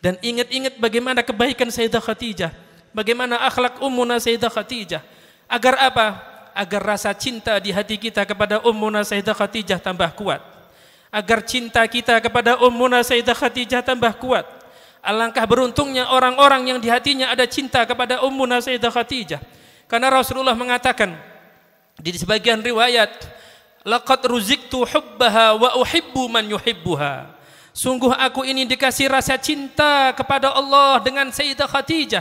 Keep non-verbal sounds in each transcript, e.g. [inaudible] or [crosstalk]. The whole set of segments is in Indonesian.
Dan ingat-ingat bagaimana kebaikan Sayyidah Khadijah. Bagaimana akhlak Ummuna Sayyidah Khadijah. Agar apa? Agar rasa cinta di hati kita kepada Ummuna Sayyidah Khadijah tambah kuat. Agar cinta kita kepada Ummuna Sayyidah Khadijah tambah kuat. Alangkah beruntungnya orang-orang yang di hatinya ada cinta kepada Ummuna Sayyidah Khadijah. Karena Rasulullah mengatakan di sebagian riwayat, "Laqad ruziqtu hubbaha wa uhibbu man yuhibbuha." Sungguh aku ini dikasih rasa cinta kepada Allah dengan Sayyidah Khadijah.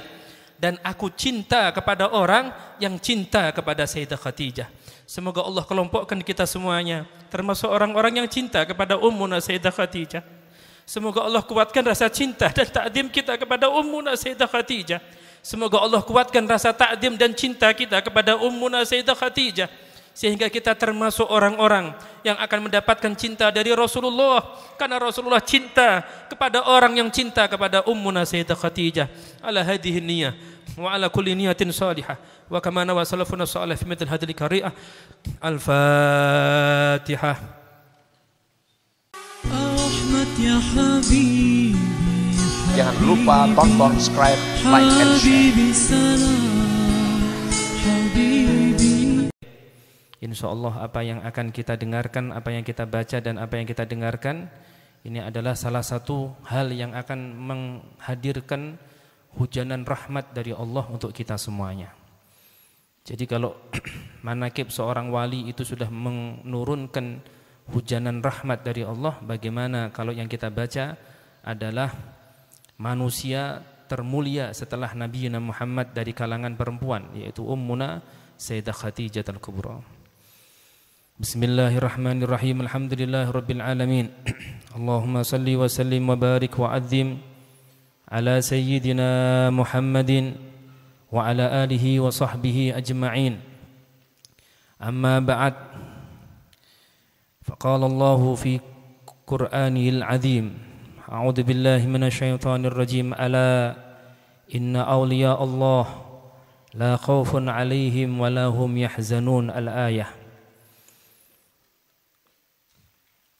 Dan aku cinta kepada orang yang cinta kepada Sayyidah Khadijah. Semoga Allah kelompokkan kita semuanya. Termasuk orang-orang yang cinta kepada Ummuna Sayyidah Khadijah. Semoga Allah kuatkan rasa cinta dan takdim kita kepada Ummuna Sayyidah Khadijah. Semoga Allah kuatkan rasa takdim dan cinta kita kepada Ummuna Sayyidah Khadijah sehingga kita termasuk orang-orang yang akan mendapatkan cinta dari Rasulullah karena Rasulullah cinta kepada orang yang cinta kepada ummuna Sayyidah Khadijah ala hadhihi niyyah wa ala kulli niyatin salihah wa kama nawa salafuna salih fi mithil hadhihi kariah al-fatihah ya Jangan lupa tonton, subscribe, like, and share. Insya Allah apa yang akan kita dengarkan, apa yang kita baca dan apa yang kita dengarkan ini adalah salah satu hal yang akan menghadirkan hujanan rahmat dari Allah untuk kita semuanya. Jadi kalau [clears throat] manakib seorang wali itu sudah menurunkan hujanan rahmat dari Allah, bagaimana kalau yang kita baca adalah manusia termulia setelah Nabi Muhammad dari kalangan perempuan yaitu Ummuna Sayyidah Khadijah Al-Kubra. بسم الله الرحمن الرحيم الحمد لله رب العالمين اللهم صل وسلم وبارك وعظم على سيدنا محمد وعلى آله وصحبه أجمعين أما بعد فقال الله في قرآنه العظيم أعوذ بالله من الشيطان الرجيم ألا إن أولياء الله لا خوف عليهم ولا هم يحزنون الآية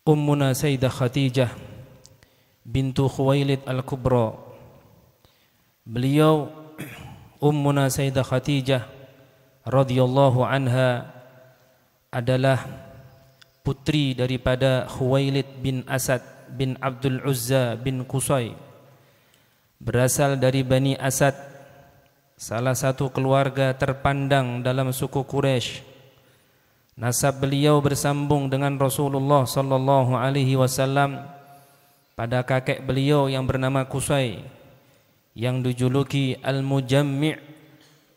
Ummuna Sayyidah Khadijah Bintu Khuwailid Al-Kubra Beliau [clears throat] Ummuna Sayyidah Khadijah radhiyallahu anha Adalah Putri daripada Khuwailid bin Asad bin Abdul Uzza bin Kusay Berasal dari Bani Asad Salah satu keluarga terpandang dalam suku Quraisy Nasab beliau bersambung dengan Rasulullah sallallahu alaihi wasallam pada kakek beliau yang bernama Kusai yang dijuluki Al-Mujammi'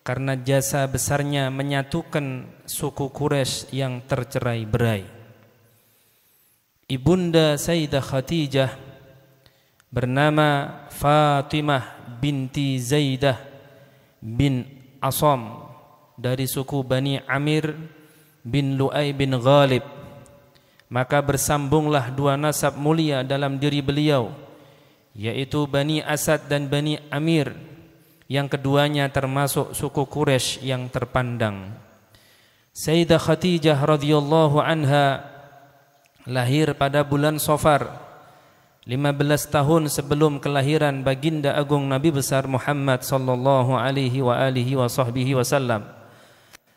karena jasa besarnya menyatukan suku Quraisy yang tercerai-berai. Ibunda Sayyidah Khadijah bernama Fatimah binti Zaidah bin Asam dari suku Bani Amir bin Lu'ay bin Ghalib maka bersambunglah dua nasab mulia dalam diri beliau yaitu Bani Asad dan Bani Amir yang keduanya termasuk suku Quraisy yang terpandang Sayyidah Khadijah radhiyallahu anha lahir pada bulan Safar 15 tahun sebelum kelahiran baginda agung Nabi besar Muhammad sallallahu alaihi wa alihi wa sahbihi wasallam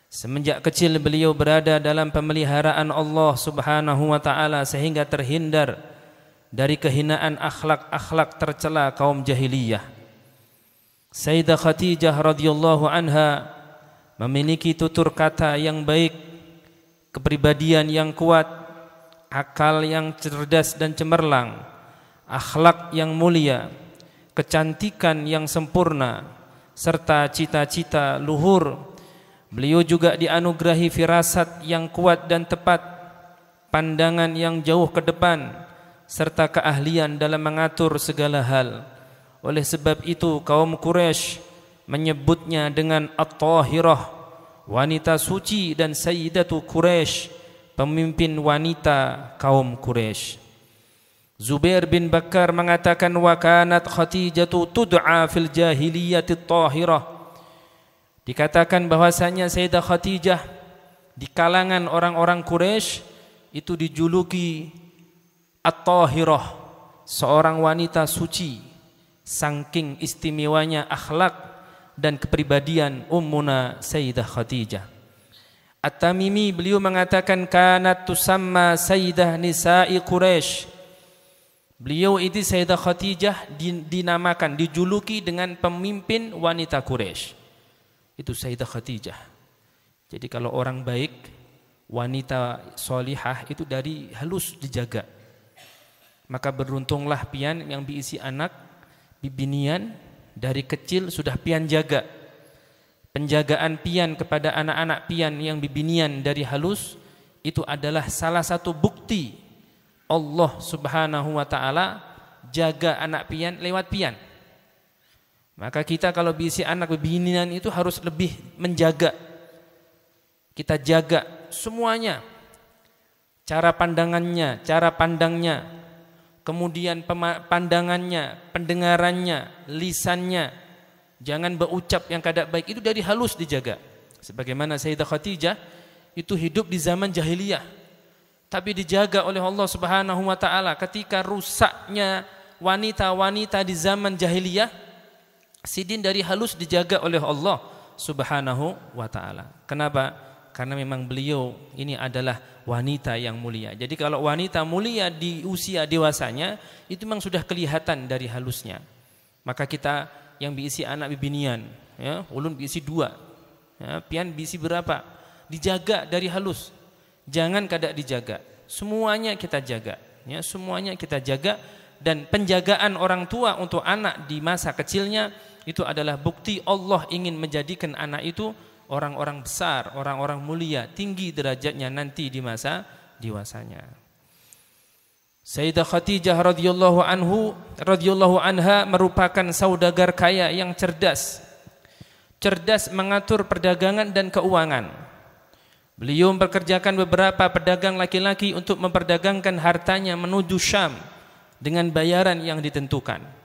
Semenjak kecil beliau berada dalam pemeliharaan Allah Subhanahu wa taala sehingga terhindar dari kehinaan akhlak-akhlak tercela kaum jahiliyah. Sayyidah Khadijah radhiyallahu anha memiliki tutur kata yang baik, kepribadian yang kuat, akal yang cerdas dan cemerlang, akhlak yang mulia, kecantikan yang sempurna serta cita-cita luhur Beliau juga dianugerahi firasat yang kuat dan tepat, pandangan yang jauh ke depan, serta keahlian dalam mengatur segala hal. Oleh sebab itu kaum Quraisy menyebutnya dengan At-Tahirah, wanita suci dan Sayyidatu Quraisy, pemimpin wanita kaum Quraisy. Zubair bin Bakar mengatakan wa kanat Khadijatu tud'a fil jahiliyyati tahirah Dikatakan bahwasanya Sayyidah Khadijah di kalangan orang-orang Quraisy itu dijuluki At-Tahirah, seorang wanita suci, saking istimewanya akhlak dan kepribadian Ummuna Sayyidah Khadijah. At-Tamimi beliau mengatakan kanat tusamma Sayyidah Nisa'i Quraisy. Beliau itu Sayyidah Khadijah dinamakan, dijuluki dengan pemimpin wanita Quraisy itu Sayyidah Khadijah. Jadi kalau orang baik, wanita solihah itu dari halus dijaga. Maka beruntunglah pian yang diisi anak, bibinian dari kecil sudah pian jaga. Penjagaan pian kepada anak-anak pian yang bibinian dari halus itu adalah salah satu bukti Allah Subhanahu wa taala jaga anak pian lewat pian. Maka kita kalau bisi anak bibinan itu harus lebih menjaga. Kita jaga semuanya. Cara pandangannya, cara pandangnya, kemudian pandangannya, pendengarannya, lisannya. Jangan berucap yang kadak baik itu dari halus dijaga. Sebagaimana Sayyidah Khadijah itu hidup di zaman jahiliyah. Tapi dijaga oleh Allah Subhanahu wa taala ketika rusaknya wanita-wanita di zaman jahiliyah Sidin dari halus dijaga oleh Allah Subhanahu wa taala. Kenapa? Karena memang beliau ini adalah wanita yang mulia. Jadi kalau wanita mulia di usia dewasanya itu memang sudah kelihatan dari halusnya. Maka kita yang diisi anak bibinian, ya, ulun diisi dua, ya, pian diisi berapa? Dijaga dari halus. Jangan kada dijaga. Semuanya kita jaga. Ya, semuanya kita jaga dan penjagaan orang tua untuk anak di masa kecilnya itu adalah bukti Allah ingin menjadikan anak itu orang-orang besar, orang-orang mulia, tinggi derajatnya nanti di masa dewasanya. Sayyidah Khadijah radhiyallahu anhu radhiyallahu anha merupakan saudagar kaya yang cerdas. Cerdas mengatur perdagangan dan keuangan. Beliau memperkerjakan beberapa pedagang laki-laki untuk memperdagangkan hartanya menuju Syam dengan bayaran yang ditentukan.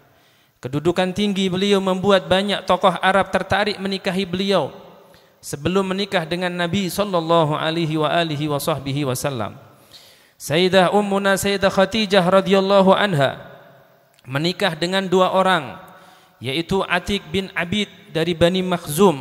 Kedudukan tinggi beliau membuat banyak tokoh Arab tertarik menikahi beliau sebelum menikah dengan Nabi sallallahu alaihi wa alihi wa sahbihi wasallam. Sayyidah Ummuna Sayyidah Khadijah radhiyallahu anha menikah dengan dua orang yaitu Atik bin Abid dari Bani Makhzum.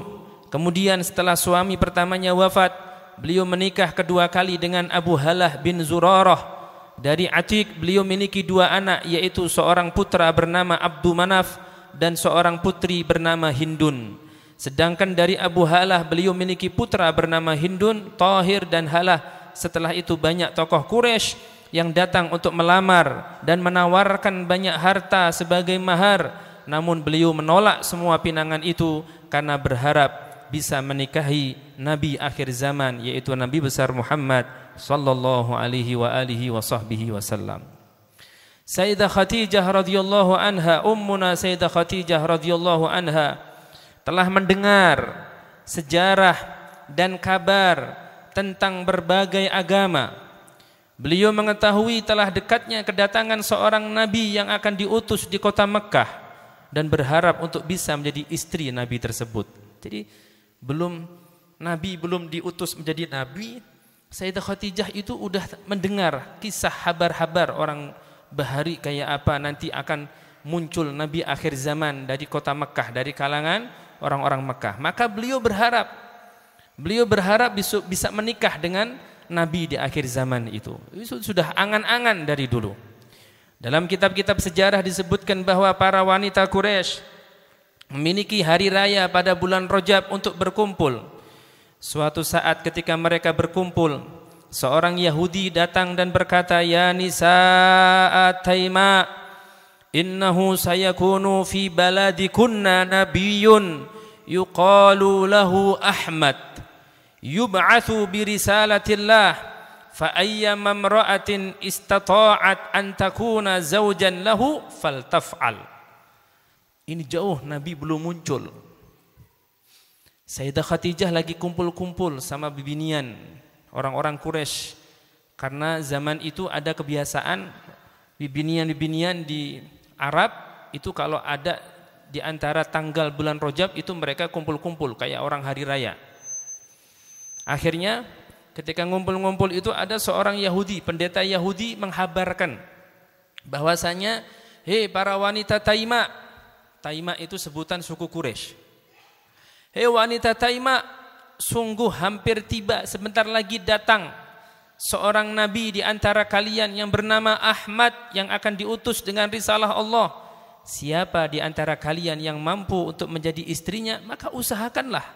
Kemudian setelah suami pertamanya wafat, beliau menikah kedua kali dengan Abu Halah bin Zurarah dari Atik beliau memiliki dua anak yaitu seorang putra bernama Abdu Manaf dan seorang putri bernama Hindun. Sedangkan dari Abu Halah beliau memiliki putra bernama Hindun, Tahir dan Halah. Setelah itu banyak tokoh Quraisy yang datang untuk melamar dan menawarkan banyak harta sebagai mahar. Namun beliau menolak semua pinangan itu karena berharap bisa menikahi Nabi akhir zaman yaitu Nabi besar Muhammad sallallahu alaihi wa alihi wa sahbihi wasallam. Sayyidah Khadijah radhiyallahu anha, ummuna Sayyidah Khadijah radhiyallahu anha telah mendengar sejarah dan kabar tentang berbagai agama. Beliau mengetahui telah dekatnya kedatangan seorang nabi yang akan diutus di kota Mekah dan berharap untuk bisa menjadi istri nabi tersebut. Jadi belum nabi belum diutus menjadi nabi, Sayyidah Khadijah itu udah mendengar kisah habar-habar orang bahari kayak apa nanti akan muncul nabi akhir zaman dari kota Mekah dari kalangan orang-orang Mekah. Maka beliau berharap beliau berharap bisa menikah dengan nabi di akhir zaman itu. Itu sudah angan-angan dari dulu. Dalam kitab-kitab sejarah disebutkan bahwa para wanita Quraisy memiliki hari raya pada bulan Rojab untuk berkumpul Suatu saat ketika mereka berkumpul, seorang Yahudi datang dan berkata, "Ya saat Taima, innahu sayakunu fi baladikunna nabiyyun yuqalu lahu Ahmad, yubathu bi risalatillah." فأيما امرأة استطاعت أن تكون زوجا له فلتفعل ini jauh Nabi belum muncul Sayyidah Khadijah lagi kumpul-kumpul sama bibinian orang-orang Quraisy karena zaman itu ada kebiasaan bibinian-bibinian di Arab itu kalau ada di antara tanggal bulan Rojab itu mereka kumpul-kumpul kayak orang hari raya. Akhirnya ketika ngumpul-ngumpul itu ada seorang Yahudi, pendeta Yahudi menghabarkan bahwasanya, "Hei para wanita Taima." Taima itu sebutan suku Quraisy. Hei wanita Taima, sungguh hampir tiba sebentar lagi datang seorang nabi di antara kalian yang bernama Ahmad yang akan diutus dengan risalah Allah. Siapa di antara kalian yang mampu untuk menjadi istrinya, maka usahakanlah.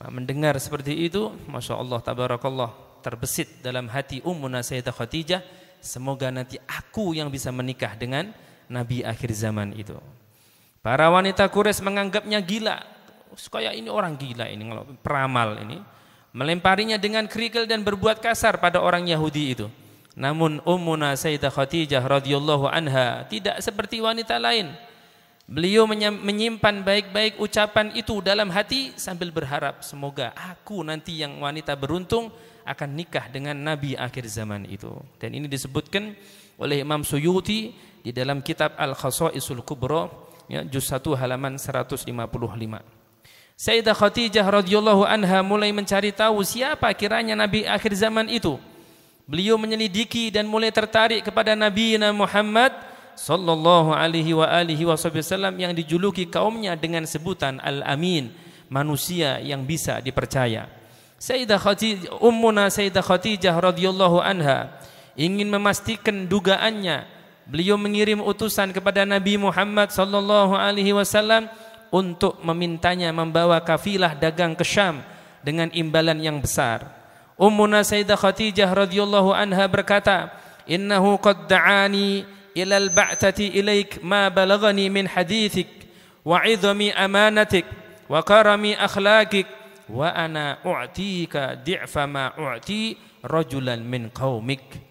Nah, mendengar seperti itu, Masya Allah, Tabarakallah, terbesit dalam hati Ummuna Sayyidah Khadijah, semoga nanti aku yang bisa menikah dengan Nabi akhir zaman itu. Para wanita Quraisy menganggapnya gila, kayak ini orang gila ini kalau peramal ini melemparinya dengan kerikil dan berbuat kasar pada orang Yahudi itu. Namun Ummuna Sayyidah Khadijah radhiyallahu anha tidak seperti wanita lain. Beliau menyimpan baik-baik ucapan itu dalam hati sambil berharap semoga aku nanti yang wanita beruntung akan nikah dengan nabi akhir zaman itu. Dan ini disebutkan oleh Imam Suyuti di dalam kitab Al-Khasaisul Kubra ya juz 1 halaman 155. Sayyidah Khadijah radhiyallahu anha mulai mencari tahu siapa kiranya nabi akhir zaman itu. Beliau menyelidiki dan mulai tertarik kepada Nabi Muhammad sallallahu alaihi wa alihi wasallam yang dijuluki kaumnya dengan sebutan Al-Amin, manusia yang bisa dipercaya. Sayyidah Khadijah ummuna Sayyidah Khadijah radhiyallahu anha ingin memastikan dugaannya. Beliau mengirim utusan kepada Nabi Muhammad sallallahu alaihi wasallam untuk memintanya membawa kafilah dagang ke Syam dengan imbalan yang besar. Ummuna Sayyidah Khadijah radhiyallahu anha berkata, "Innahu qad da'ani ila al bathati ilaik ma balagani min hadithik wa 'idhami amanatik wa karami akhlaqik wa ana u'tika di'fa ma u'ti rajulan min qaumik."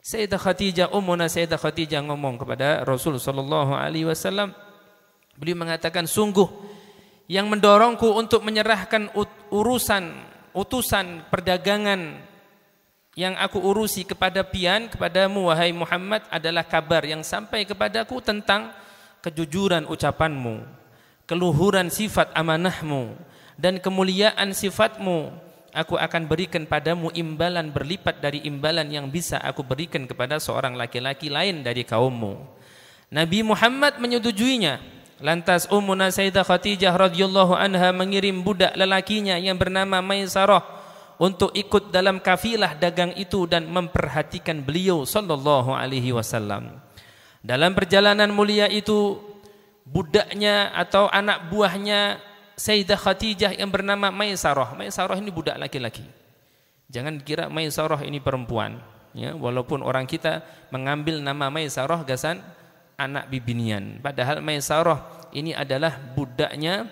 Sayyidah Khadijah, Ummuna Sayyidah Khadijah ngomong kepada Rasul sallallahu alaihi wasallam, Beliau mengatakan sungguh yang mendorongku untuk menyerahkan urusan utusan perdagangan yang aku urusi kepada pian kepadamu wahai Muhammad adalah kabar yang sampai kepadaku tentang kejujuran ucapanmu, keluhuran sifat amanahmu dan kemuliaan sifatmu. Aku akan berikan padamu imbalan berlipat dari imbalan yang bisa aku berikan kepada seorang laki-laki lain dari kaummu. Nabi Muhammad menyetujuinya Lantas Ummuna Sayyidah Khadijah radhiyallahu anha mengirim budak lelakinya yang bernama Maisarah untuk ikut dalam kafilah dagang itu dan memperhatikan beliau sallallahu alaihi wasallam. Dalam perjalanan mulia itu budaknya atau anak buahnya Sayyidah Khadijah yang bernama Maisarah. Maisarah ini budak laki-laki. Jangan kira Maisarah ini perempuan, ya, walaupun orang kita mengambil nama Maisarah gasan anak bibinian. Padahal Maisarah ini adalah budaknya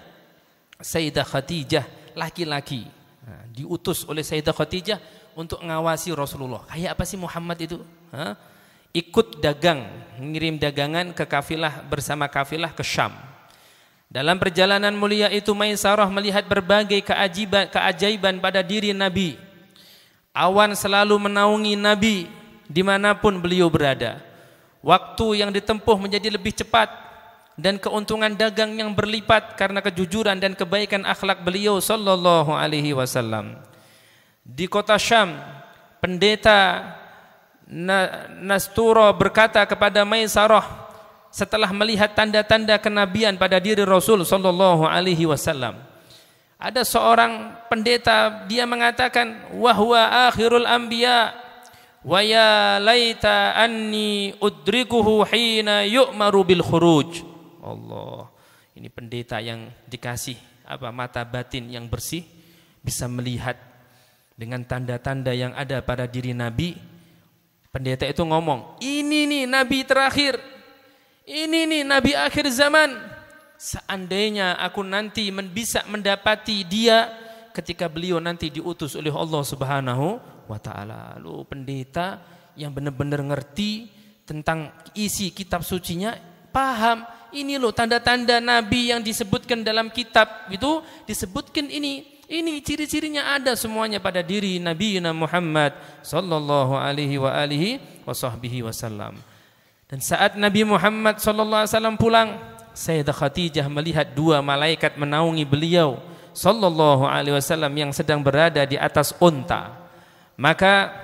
Sayyidah Khadijah laki-laki. diutus oleh Sayyidah Khadijah untuk mengawasi Rasulullah. Kayak apa sih Muhammad itu? Hah? Ikut dagang, ngirim dagangan ke kafilah bersama kafilah ke Syam. Dalam perjalanan mulia itu Maisarah melihat berbagai keajiban, keajaiban pada diri Nabi. Awan selalu menaungi Nabi dimanapun beliau berada. waktu yang ditempuh menjadi lebih cepat dan keuntungan dagang yang berlipat karena kejujuran dan kebaikan akhlak beliau sallallahu alaihi wasallam di kota Syam pendeta Nasturo berkata kepada Maisarah setelah melihat tanda-tanda kenabian pada diri Rasul sallallahu alaihi wasallam ada seorang pendeta dia mengatakan wahwa akhirul anbiya' wa ya laita anni udrikuhu hina yu'maru bil khuruj. Allah. Ini pendeta yang dikasih apa mata batin yang bersih bisa melihat dengan tanda-tanda yang ada pada diri Nabi. Pendeta itu ngomong, "Ini nih nabi terakhir. Ini nih nabi akhir zaman." Seandainya aku nanti bisa mendapati dia ketika beliau nanti diutus oleh Allah Subhanahu wa taala. Lu pendeta yang benar-benar ngerti tentang isi kitab sucinya, paham ini loh tanda-tanda nabi yang disebutkan dalam kitab itu disebutkan ini. Ini ciri-cirinya ada semuanya pada diri Nabi Muhammad sallallahu alaihi wa alihi wasahbihi wasallam. Dan saat Nabi Muhammad sallallahu alaihi wasallam pulang, Sayyidah Khadijah melihat dua malaikat menaungi beliau sallallahu alaihi wasallam yang sedang berada di atas unta maka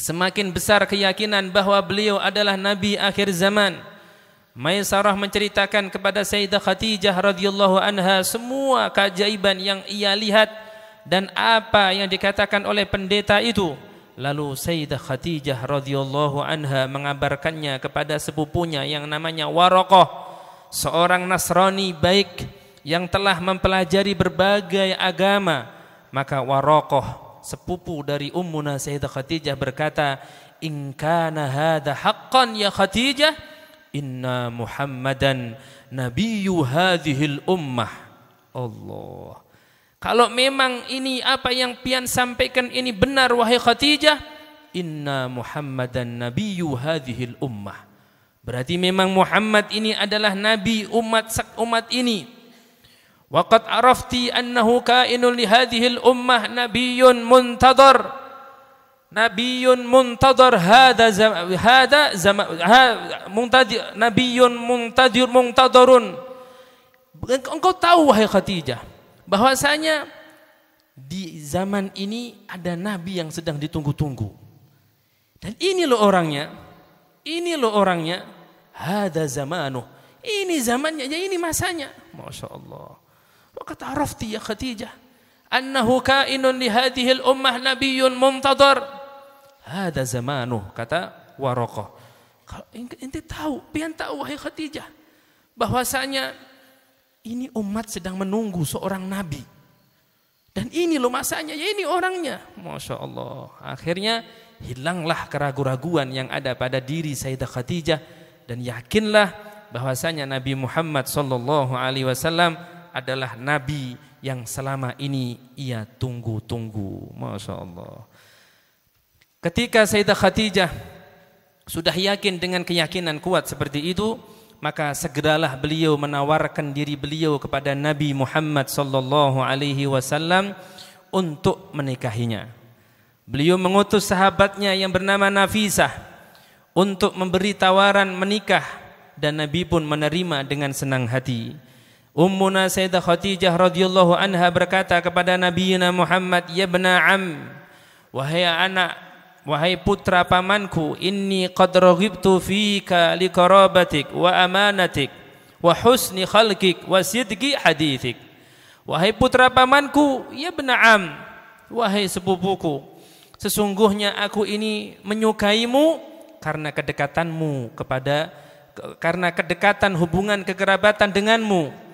semakin besar keyakinan bahwa beliau adalah nabi akhir zaman. Maisarah menceritakan kepada Sayyidah Khadijah radhiyallahu anha semua keajaiban yang ia lihat dan apa yang dikatakan oleh pendeta itu. Lalu Sayyidah Khadijah radhiyallahu anha mengabarkannya kepada sepupunya yang namanya Warokoh, seorang Nasrani baik yang telah mempelajari berbagai agama. Maka Warokoh sepupu dari Ummuna Sayyidah Khadijah berkata, "In kana hadha haqqan ya Khadijah, inna Muhammadan nabiyyu hadhil ummah." Allah. Kalau memang ini apa yang pian sampaikan ini benar wahai Khadijah, inna Muhammadan nabiyyu hadhil ummah. Berarti memang Muhammad ini adalah nabi umat umat ini. Waqad arafti annahu kainun ummah hada hada muntadir Engkau tahu wahai Khadijah bahwasanya di zaman ini ada nabi yang sedang ditunggu-tunggu. Dan ini loh orangnya. Ini loh orangnya. Hada zamanu. Ini zamannya, ya ini masanya. Masya Allah. وقد عرفت يا خديجة أنه كائن لهذه الأمة نبي منتظر هذا زمانه kata Warokoh ente tahu pian tahu wahai Khadijah bahwasanya ini umat sedang menunggu seorang nabi dan ini loh masanya ya ini orangnya Masya Allah akhirnya hilanglah keraguan-raguan yang ada pada diri Sayyidah Khadijah dan yakinlah bahwasanya Nabi Muhammad sallallahu alaihi wasallam adalah nabi yang selama ini ia tunggu-tunggu. Masya Allah. Ketika Sayyidah Khadijah sudah yakin dengan keyakinan kuat seperti itu, maka segeralah beliau menawarkan diri beliau kepada Nabi Muhammad sallallahu alaihi wasallam untuk menikahinya. Beliau mengutus sahabatnya yang bernama Nafisah untuk memberi tawaran menikah dan Nabi pun menerima dengan senang hati. Ummuna Sayyidah Khadijah radhiyallahu anha berkata kepada Nabi Muhammad, "Ya bna am, wahai anak, wahai putra pamanku, inni qad raghibtu fika liqarabatik wa amanatik wa husni khalqik wa sidqi hadithik." Wahai putra pamanku, ya bna am, wahai sepupuku, sesungguhnya aku ini menyukaimu karena kedekatanmu kepada karena kedekatan hubungan kekerabatan denganmu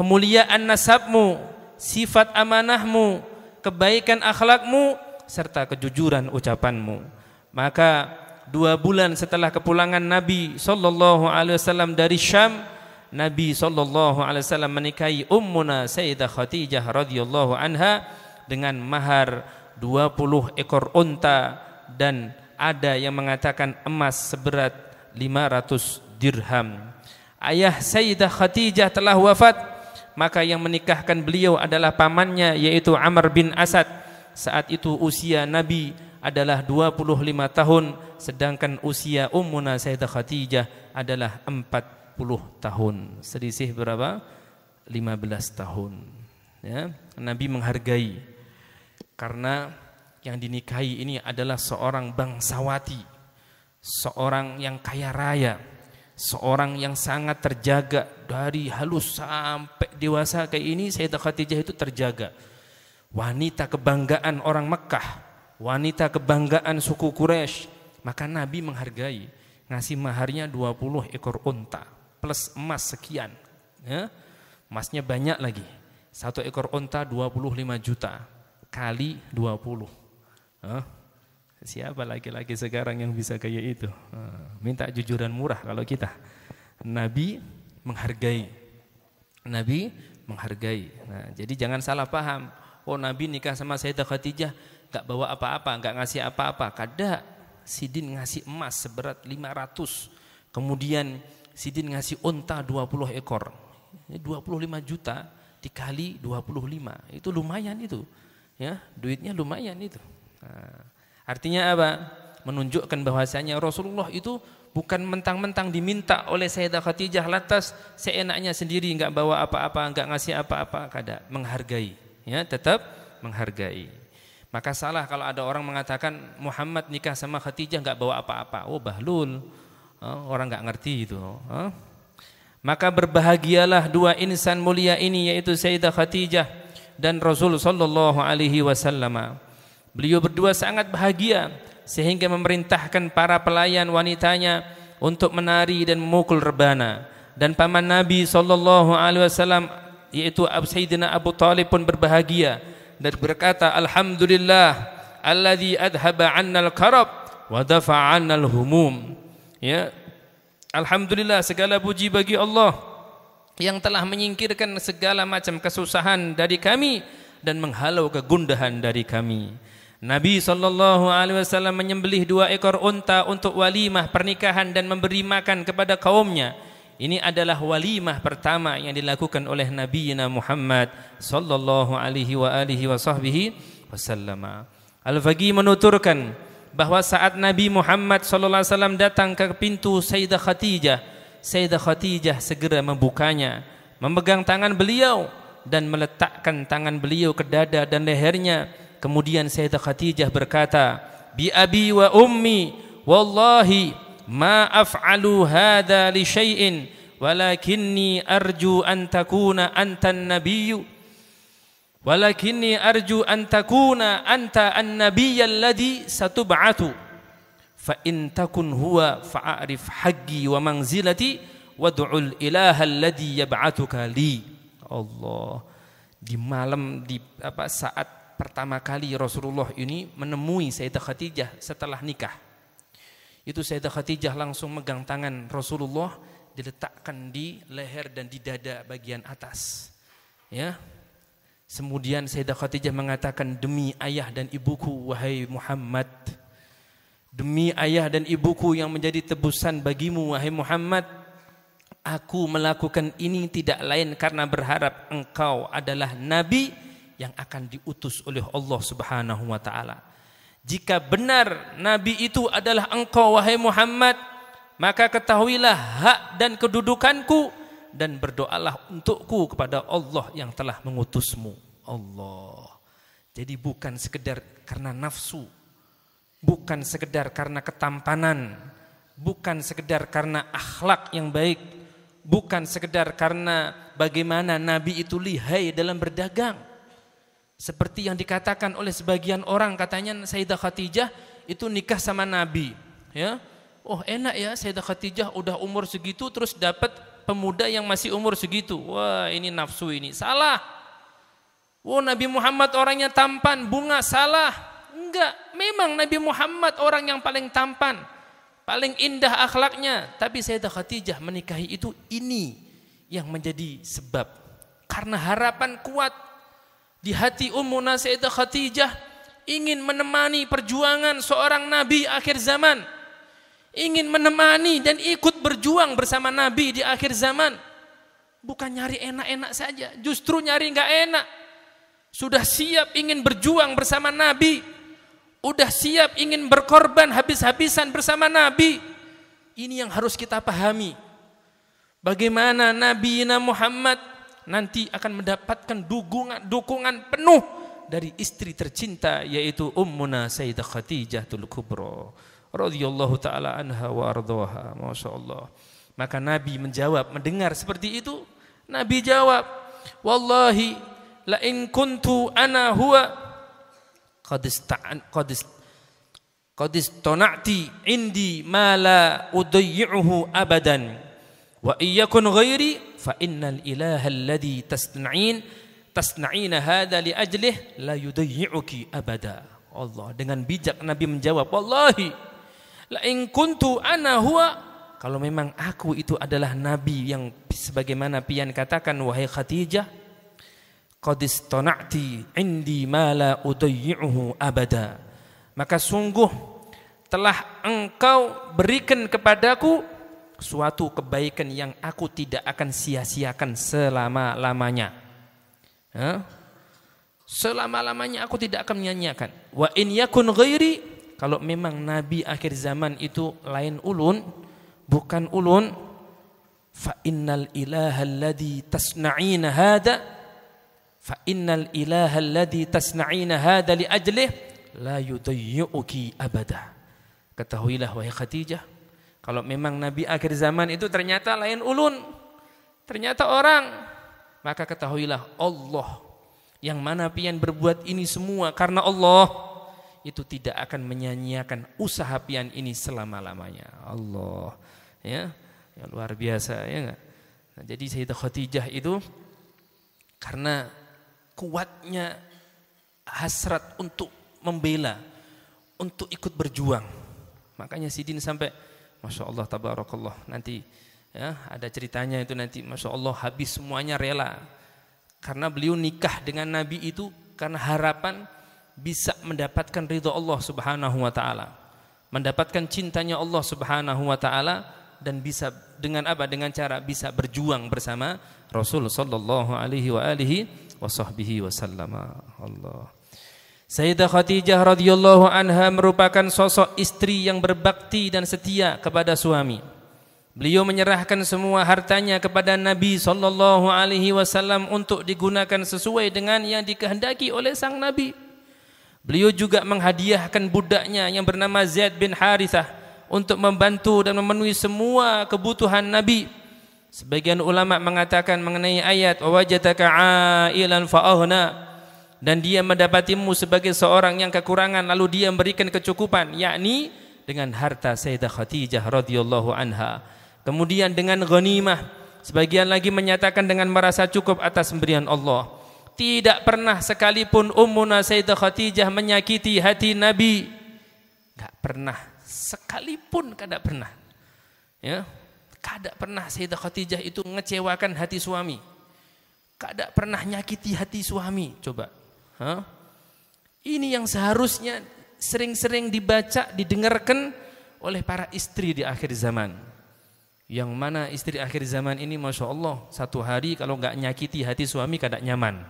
kemuliaan nasabmu, sifat amanahmu, kebaikan akhlakmu, serta kejujuran ucapanmu. Maka dua bulan setelah kepulangan Nabi Sallallahu Alaihi Wasallam dari Syam, Nabi Sallallahu Alaihi Wasallam menikahi Ummuna Sayyidah Khadijah radhiyallahu anha dengan mahar 20 ekor unta dan ada yang mengatakan emas seberat 500 dirham. Ayah Sayyidah Khadijah telah wafat maka yang menikahkan beliau adalah pamannya yaitu Amr bin Asad saat itu usia Nabi adalah 25 tahun sedangkan usia Ummuna Sayyidah Khadijah adalah 40 tahun selisih berapa 15 tahun ya Nabi menghargai karena yang dinikahi ini adalah seorang bangsawati seorang yang kaya raya seorang yang sangat terjaga dari halus sampai dewasa kayak ini Sayyidah Khadijah itu terjaga wanita kebanggaan orang Mekah wanita kebanggaan suku Quraisy maka Nabi menghargai ngasih maharnya 20 ekor unta plus emas sekian ya emasnya banyak lagi satu ekor unta 25 juta kali 20 puluh ya. Siapa laki-laki sekarang yang bisa kayak itu? Ah, minta jujur dan murah kalau kita. Nabi menghargai. Nabi menghargai. Nah, jadi jangan salah paham. Oh Nabi nikah sama Sayyidah Khadijah, Tidak bawa apa-apa, tidak ngasih apa-apa. Kadang Sidin ngasih emas seberat 500. Kemudian Sidin ngasih unta 20 ekor. Ini 25 juta dikali 25. Itu lumayan itu. Ya, duitnya lumayan itu. Nah, Artinya apa? Menunjukkan bahwasanya Rasulullah itu bukan mentang-mentang diminta oleh Sayyidah Khadijah lantas seenaknya sendiri enggak bawa apa-apa, enggak ngasih apa-apa, kada menghargai, ya tetap menghargai. Maka salah kalau ada orang mengatakan Muhammad nikah sama Khadijah enggak bawa apa-apa. Oh bahlul, oh, orang enggak ngerti itu. Oh. Maka berbahagialah dua insan mulia ini yaitu Sayyidah Khadijah dan Rasul sallallahu alaihi wasallam. Beliau berdua sangat bahagia sehingga memerintahkan para pelayan wanitanya untuk menari dan memukul rebana. Dan paman Nabi sallallahu alaihi wasallam yaitu Abu Sayyidina Abu Talib pun berbahagia dan berkata alhamdulillah Alladhi adhaba 'annal karab wa dafa'a 'annal humum. Ya. Alhamdulillah segala puji bagi Allah yang telah menyingkirkan segala macam kesusahan dari kami dan menghalau kegundahan dari kami. Nabi sallallahu alaihi wasallam menyembelih dua ekor unta untuk walimah pernikahan dan memberi makan kepada kaumnya. Ini adalah walimah pertama yang dilakukan oleh Nabi Muhammad sallallahu alaihi wa alihi wa sahbihi wasallam. Al-Faqih menuturkan bahwa saat Nabi Muhammad sallallahu alaihi wasallam datang ke pintu Sayyidah Khadijah, Sayyidah Khadijah segera membukanya, memegang tangan beliau dan meletakkan tangan beliau ke dada dan lehernya Kemudian Sayyidah Khadijah berkata, "Bi abi wa ummi, wallahi ma af'alu hadha li syai'in, walakinni arju an takuna antan nabiyyu." Walakinni arju an takuna anta an-nabiyya alladhi satub'atu. Fa in takun huwa fa'arif haqqi wa manzilati wad'ul ilaha alladhi yab'atuka li. Allah. Di malam di apa saat pertama kali Rasulullah ini menemui Sayyidah Khadijah setelah nikah. Itu Sayyidah Khadijah langsung megang tangan Rasulullah diletakkan di leher dan di dada bagian atas. Ya. Kemudian Sayyidah Khadijah mengatakan demi ayah dan ibuku wahai Muhammad. Demi ayah dan ibuku yang menjadi tebusan bagimu wahai Muhammad, aku melakukan ini tidak lain karena berharap engkau adalah nabi yang akan diutus oleh Allah Subhanahu wa taala. Jika benar nabi itu adalah engkau wahai Muhammad, maka ketahuilah hak dan kedudukanku dan berdoalah untukku kepada Allah yang telah mengutusmu. Allah. Jadi bukan sekedar karena nafsu, bukan sekedar karena ketampanan, bukan sekedar karena akhlak yang baik, bukan sekedar karena bagaimana nabi itu lihai dalam berdagang, seperti yang dikatakan oleh sebagian orang katanya Sayyidah Khadijah itu nikah sama Nabi, ya. Oh, enak ya Sayyidah Khadijah udah umur segitu terus dapat pemuda yang masih umur segitu. Wah, ini nafsu ini. Salah. Wah, oh, Nabi Muhammad orangnya tampan, bunga salah. Enggak, memang Nabi Muhammad orang yang paling tampan, paling indah akhlaknya, tapi Sayyidah Khadijah menikahi itu ini yang menjadi sebab. Karena harapan kuat di hati Ummu Nasaidah Khadijah ingin menemani perjuangan seorang nabi akhir zaman. Ingin menemani dan ikut berjuang bersama nabi di akhir zaman. Bukan nyari enak-enak saja, justru nyari nggak enak. Sudah siap ingin berjuang bersama nabi. Udah siap ingin berkorban habis-habisan bersama nabi. Ini yang harus kita pahami. Bagaimana Nabi Muhammad nanti akan mendapatkan dukungan, dukungan penuh dari istri tercinta yaitu Ummuna Sayyidah Khadijah Kubro radhiyallahu taala anha wa ardhaha masyaallah maka nabi menjawab mendengar seperti itu nabi jawab wallahi la in kuntu ana huwa qad qad qad indi ma la udayyi'uhu abadan wa iyyakun ghairi fa innal ilaha alladhi tasna'in tasna'ina hadha li ajlih la yudayyi'uki abada. Allah dengan bijak Nabi menjawab, "Wallahi la in kuntu ana huwa" Kalau memang aku itu adalah nabi yang sebagaimana pian katakan wahai Khadijah, qad istana'ti indi ma la udayyi'uhu abada. Maka sungguh telah engkau berikan kepadaku suatu kebaikan yang aku tidak akan sia-siakan selama-lamanya. Selama-lamanya aku tidak akan menyanyiakan. Wa in yakun ghairi, kalau memang nabi akhir zaman itu lain ulun, bukan ulun, fa innal ilaha alladhi tasna'ina hada fa innal ilaha alladhi tasna'ina hada li ajlih la yudayyuki abada. Ketahuilah wahai Khadijah, kalau memang Nabi akhir zaman itu ternyata lain ulun, ternyata orang, maka ketahuilah Allah yang mana pian berbuat ini semua karena Allah itu tidak akan menyanyiakan usaha pian ini selama-lamanya. Allah ya, ya luar biasa ya enggak? Nah, jadi Sayyidah Khadijah itu karena kuatnya hasrat untuk membela, untuk ikut berjuang. Makanya Sidin sampai Masya Allah tabarakallah nanti ya ada ceritanya itu nanti Masya Allah habis semuanya rela karena beliau nikah dengan Nabi itu karena harapan bisa mendapatkan ridho Allah subhanahu wa ta'ala mendapatkan cintanya Allah subhanahu wa ta'ala dan bisa dengan apa dengan cara bisa berjuang bersama Rasul sallallahu alaihi wa alihi wa sahbihi Allah Sayyidah Khadijah radhiyallahu anha merupakan sosok istri yang berbakti dan setia kepada suami. Beliau menyerahkan semua hartanya kepada Nabi sallallahu alaihi wasallam untuk digunakan sesuai dengan yang dikehendaki oleh sang Nabi. Beliau juga menghadiahkan budaknya yang bernama Zaid bin Harithah untuk membantu dan memenuhi semua kebutuhan Nabi. Sebagian ulama mengatakan mengenai ayat wajataka ailan faahna dan dia mendapatimu sebagai seorang yang kekurangan lalu dia memberikan kecukupan yakni dengan harta Sayyidah Khadijah radhiyallahu anha kemudian dengan ghanimah sebagian lagi menyatakan dengan merasa cukup atas pemberian Allah tidak pernah sekalipun Ummuna Sayyidah Khadijah menyakiti hati Nabi enggak pernah sekalipun kada pernah ya kada pernah Sayyidah Khadijah itu mengecewakan hati suami kada pernah nyakiti hati suami coba Hah? Ini yang seharusnya sering-sering dibaca, didengarkan oleh para istri di akhir zaman. Yang mana istri akhir zaman ini Masya Allah satu hari kalau nggak nyakiti hati suami kadang nyaman.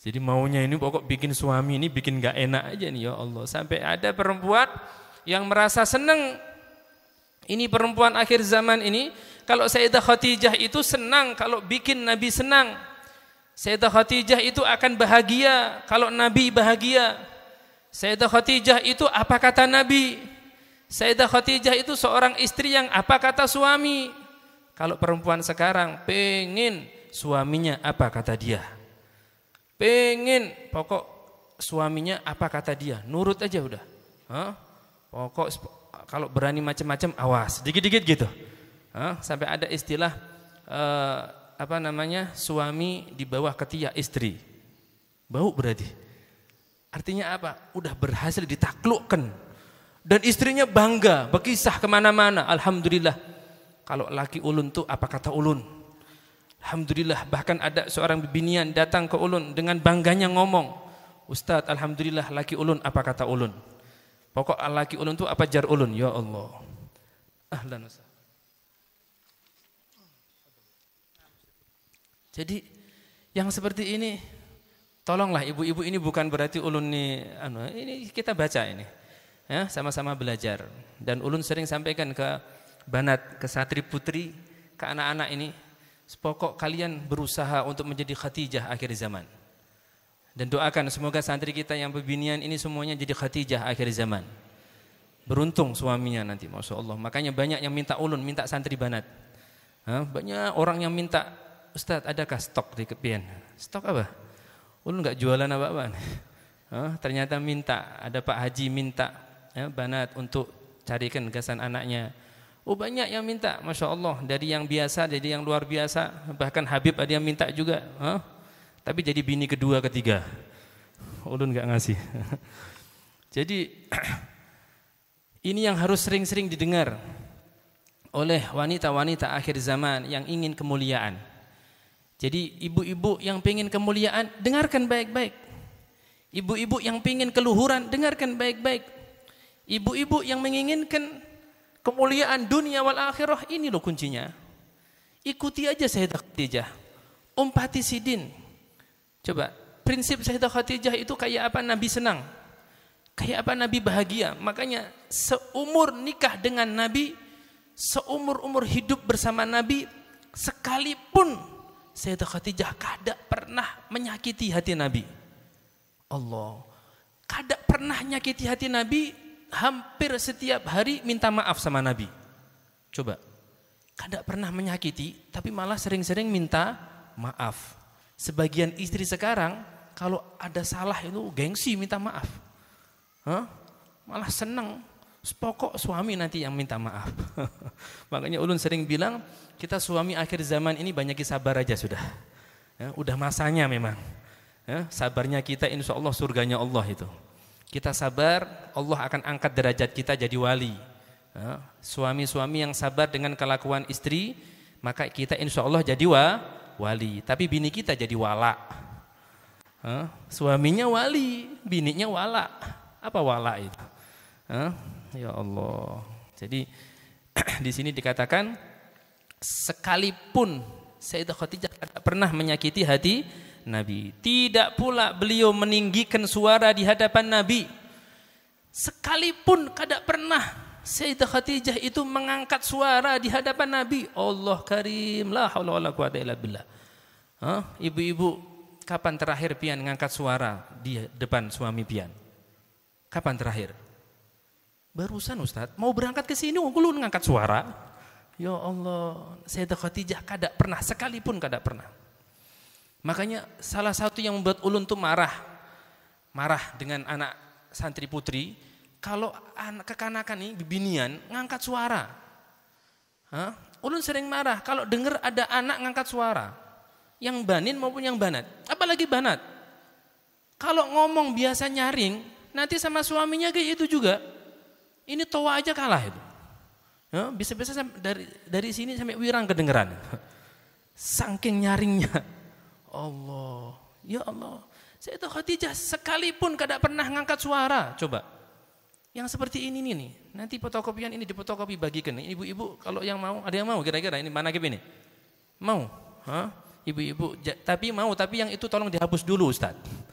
Jadi maunya ini pokok bikin suami ini bikin nggak enak aja nih ya Allah. Sampai ada perempuan yang merasa senang ini perempuan akhir zaman ini kalau Sayyidah Khadijah itu senang kalau bikin Nabi senang. Sayyidah Khadijah itu akan bahagia kalau Nabi bahagia. Sayyidah Khadijah itu apa kata Nabi? Sayyidah Khadijah itu seorang istri yang apa kata suami? Kalau perempuan sekarang pengen suaminya apa kata dia? Pengen pokok suaminya apa kata dia? Nurut aja udah. Hah? Pokok kalau berani macam-macam awas, dikit-dikit gitu. Hah? Sampai ada istilah eh, apa namanya suami di bawah ketiak istri. Bau berarti. Artinya apa? Udah berhasil ditaklukkan. Dan istrinya bangga, berkisah kemana-mana. Alhamdulillah. Kalau laki ulun tuh apa kata ulun? Alhamdulillah. Bahkan ada seorang binian datang ke ulun dengan bangganya ngomong. Ustadz, Alhamdulillah laki ulun apa kata ulun? Pokok laki ulun tuh apa jar ulun? Ya Allah. Ahlan wasallam Jadi yang seperti ini tolonglah ibu-ibu ini bukan berarti ulun nih anu, ini kita baca ini. Ya, sama-sama belajar dan ulun sering sampaikan ke banat, ke satri putri, ke anak-anak ini sepokok kalian berusaha untuk menjadi khatijah akhir zaman. Dan doakan semoga santri kita yang pembinian ini semuanya jadi khatijah akhir zaman. Beruntung suaminya nanti Masya Allah. Makanya banyak yang minta ulun, minta santri banat. Banyak orang yang minta Ustadz adakah stok di kepian? Stok apa? Ulun oh, nggak jualan apa-apa. Oh, ternyata minta, ada Pak Haji minta ya, banat untuk carikan gasan anaknya. Oh banyak yang minta, masya Allah dari yang biasa jadi yang luar biasa. Bahkan Habib ada yang minta juga, tapi jadi bini kedua ketiga. Ulun oh, nggak ngasih. [laughs] jadi [clears throat] ini yang harus sering-sering didengar oleh wanita-wanita akhir zaman yang ingin kemuliaan. Jadi ibu-ibu yang pengen kemuliaan, dengarkan baik-baik. Ibu-ibu yang pengen keluhuran, dengarkan baik-baik. Ibu-ibu yang menginginkan kemuliaan dunia wal akhirah, ini loh kuncinya. Ikuti aja Sayyidah Khadijah. Umpati sidin. Coba, prinsip Sayyidah Khadijah itu kayak apa Nabi senang. Kayak apa Nabi bahagia. Makanya seumur nikah dengan Nabi, seumur-umur hidup bersama Nabi, sekalipun Sayyidah Khadijah kada pernah menyakiti hati Nabi. Allah. Kada pernah menyakiti hati Nabi, hampir setiap hari minta maaf sama Nabi. Coba. Kada pernah menyakiti, tapi malah sering-sering minta maaf. Sebagian istri sekarang, kalau ada salah itu gengsi minta maaf. Hah? Malah senang pokok suami nanti yang minta maaf. [laughs] Makanya ulun sering bilang kita suami akhir zaman ini banyak sabar aja sudah. Ya, udah masanya memang. Ya, sabarnya kita insya Allah surganya Allah itu. Kita sabar, Allah akan angkat derajat kita jadi wali. Ya, suami-suami ya, yang sabar dengan kelakuan istri, maka kita insya Allah jadi wa, wali. Tapi bini kita jadi wala. Ya, suaminya wali, bininya wala. Apa wala itu? Ya, Ya Allah. Jadi [clears throat] di sini dikatakan sekalipun Sayyidah Khadijah tidak pernah menyakiti hati Nabi, tidak pula beliau meninggikan suara di hadapan Nabi. Sekalipun tidak pernah Sayyidah Khadijah itu mengangkat suara di hadapan Nabi. Allah karim, la haula wala quwata illa billah. Ibu-ibu, kapan terakhir pian mengangkat suara di depan suami pian? Kapan terakhir? Barusan Ustadz, mau berangkat ke sini lu ngangkat suara. Ya Allah, saya Sayyidah Khadijah kada pernah, sekalipun kada pernah. Makanya salah satu yang membuat ulun tuh marah. Marah dengan anak santri putri, kalau anak kekanakan nih, bibinian, ngangkat suara. Hah? Ulun sering marah kalau dengar ada anak ngangkat suara. Yang banin maupun yang banat. Apalagi banat. Kalau ngomong biasa nyaring, nanti sama suaminya kayak itu juga. Ini toa aja kalah itu. Ya, bisa-bisa dari dari sini sampai wirang kedengeran. Saking nyaringnya. Allah, ya Allah. Saya itu Khadijah sekalipun kada pernah ngangkat suara. Coba. Yang seperti ini nih, nanti fotokopian ini dipotokopi bagikan. Ibu-ibu kalau yang mau, ada yang mau kira-kira ini mana ini? Mau? Hah? Ibu-ibu, tapi mau, tapi yang itu tolong dihapus dulu Ustadz.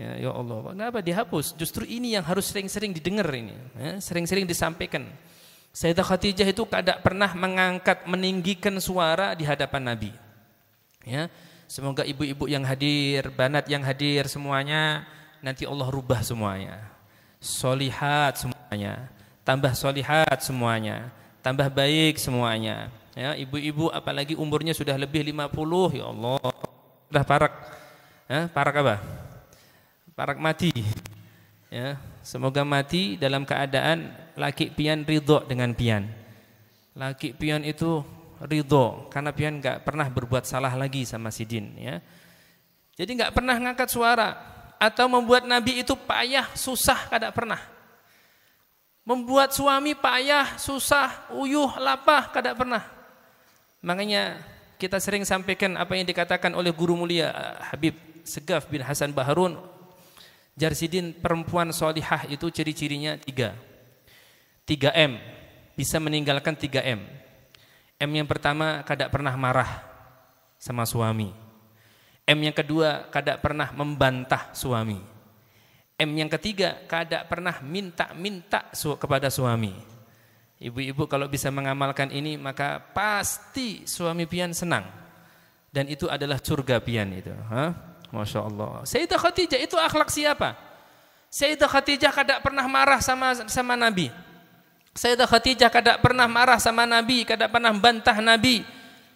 Ya, ya Allah, kenapa dihapus? Justru ini yang harus sering-sering didengar ini, ya. sering-sering ya, disampaikan. Sayyidah Khadijah itu tidak pernah mengangkat, meninggikan suara di hadapan Nabi. Ya, semoga ibu-ibu yang hadir, banat yang hadir semuanya, nanti Allah rubah semuanya. Solihat semuanya, tambah solihat semuanya, tambah baik semuanya. Ya, ibu-ibu apalagi umurnya sudah lebih 50, ya Allah, sudah parak. Ya, parak apa? Parak mati. Ya, semoga mati dalam keadaan laki pian ridho dengan pian. Laki pian itu ridho karena pian nggak pernah berbuat salah lagi sama Sidin. Ya. Jadi nggak pernah ngangkat suara atau membuat Nabi itu payah, susah, kada pernah. Membuat suami payah, susah, uyuh, lapah, kada pernah. Makanya kita sering sampaikan apa yang dikatakan oleh guru mulia Habib Segaf bin Hasan Baharun Jarsidin perempuan solihah itu ciri-cirinya tiga. Tiga M. Bisa meninggalkan tiga M. M yang pertama kada pernah marah sama suami. M yang kedua kada pernah membantah suami. M yang ketiga kada pernah minta-minta kepada suami. Ibu-ibu kalau bisa mengamalkan ini maka pasti suami pian senang. Dan itu adalah surga pian itu. Hah? Masya Allah. Sayyidah Khadijah itu akhlak siapa? Sayyidah Khadijah kadak pernah marah sama sama Nabi. Sayyidah Khadijah kadak pernah marah sama Nabi, kadak pernah bantah Nabi,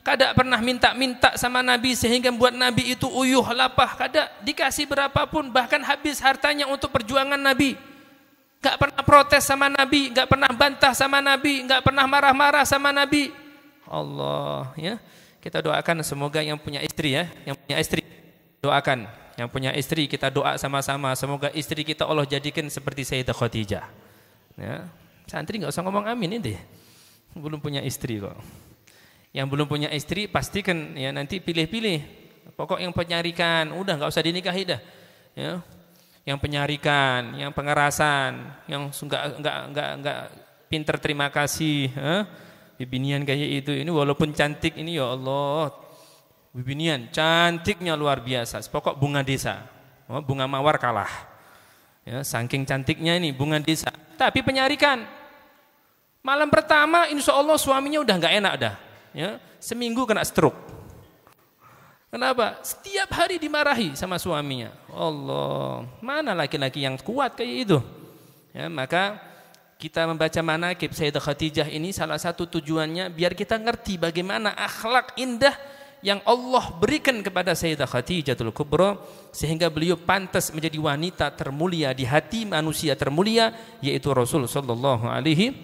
Kadak pernah minta-minta sama Nabi sehingga membuat Nabi itu uyuh lapah, Kadak dikasih berapapun bahkan habis hartanya untuk perjuangan Nabi. Gak pernah protes sama Nabi, gak pernah bantah sama Nabi, gak pernah marah-marah sama Nabi. Allah ya. Kita doakan semoga yang punya istri ya, yang punya istri Doakan yang punya istri kita doa sama-sama semoga istri kita Allah jadikan seperti Sayyidah Khadijah. Ya. Santri nggak usah ngomong amin ini. deh Belum punya istri kok. Yang belum punya istri pastikan ya nanti pilih-pilih. Pokok yang penyarikan, udah nggak usah dinikahi dah. Ya. Yang penyarikan, yang pengerasan, yang nggak nggak nggak nggak pinter terima kasih, ya. Bibinian kayak itu ini walaupun cantik ini ya Allah Wibinian cantiknya luar biasa, pokok bunga desa. Oh, bunga mawar kalah. Ya, saking cantiknya ini bunga desa. Tapi penyarikan. Malam pertama insya Allah suaminya udah nggak enak dah. Ya, seminggu kena stroke. Kenapa? Setiap hari dimarahi sama suaminya. Allah, mana laki-laki yang kuat kayak itu? Ya, maka kita membaca manakib Sayyidah Khadijah ini salah satu tujuannya biar kita ngerti bagaimana akhlak indah yang Allah berikan kepada Sayyidah Khadijatul Kubro sehingga beliau pantas menjadi wanita termulia di hati manusia termulia yaitu Rasul sallallahu alaihi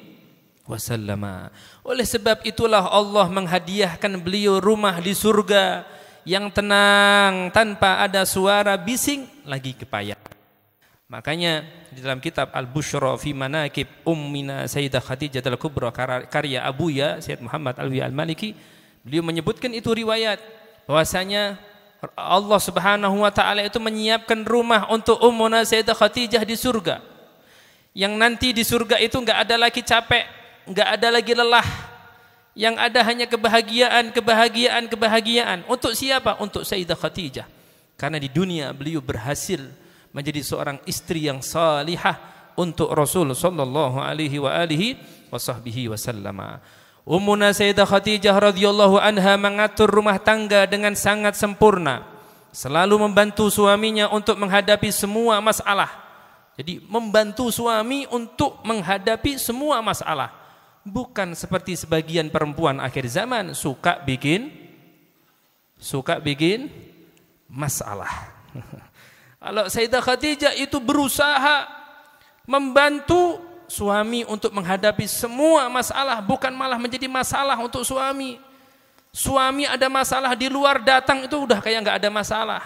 wasallam. Oleh sebab itulah Allah menghadiahkan beliau rumah di surga yang tenang tanpa ada suara bising lagi kepayah. Makanya di dalam kitab Al-Bushra fi Manakib Ummina Sayyidah Khadijah al Kubro karya Abu Ya Syed Muhammad Alwi Al-Maliki Beliau menyebutkan itu riwayat bahwasanya Allah Subhanahu wa taala itu menyiapkan rumah untuk Ummuna Sayyidah Khadijah di surga. Yang nanti di surga itu enggak ada lagi capek, enggak ada lagi lelah. Yang ada hanya kebahagiaan, kebahagiaan, kebahagiaan. Untuk siapa? Untuk Sayyidah Khadijah. Karena di dunia beliau berhasil menjadi seorang istri yang salihah untuk Rasul sallallahu alaihi wa alihi wasahbihi wasallama. Ummuna Sayyidah Khadijah radhiyallahu anha mengatur rumah tangga dengan sangat sempurna. Selalu membantu suaminya untuk menghadapi semua masalah. Jadi membantu suami untuk menghadapi semua masalah. Bukan seperti sebagian perempuan akhir zaman suka bikin suka bikin masalah. [laughs] Kalau Sayyidah Khadijah itu berusaha membantu suami untuk menghadapi semua masalah bukan malah menjadi masalah untuk suami. Suami ada masalah di luar datang itu udah kayak nggak ada masalah.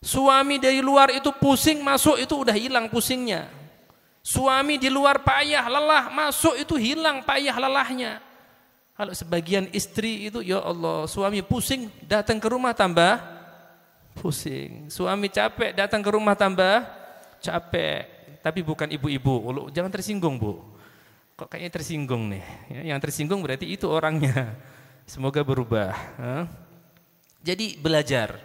Suami dari luar itu pusing masuk itu udah hilang pusingnya. Suami di luar payah lelah masuk itu hilang payah lelahnya. Kalau sebagian istri itu ya Allah, suami pusing datang ke rumah tambah pusing. Suami capek datang ke rumah tambah capek tapi bukan ibu-ibu. Jangan tersinggung, Bu. Kok kayaknya tersinggung nih. Ya, yang tersinggung berarti itu orangnya. Semoga berubah. Eh. Jadi belajar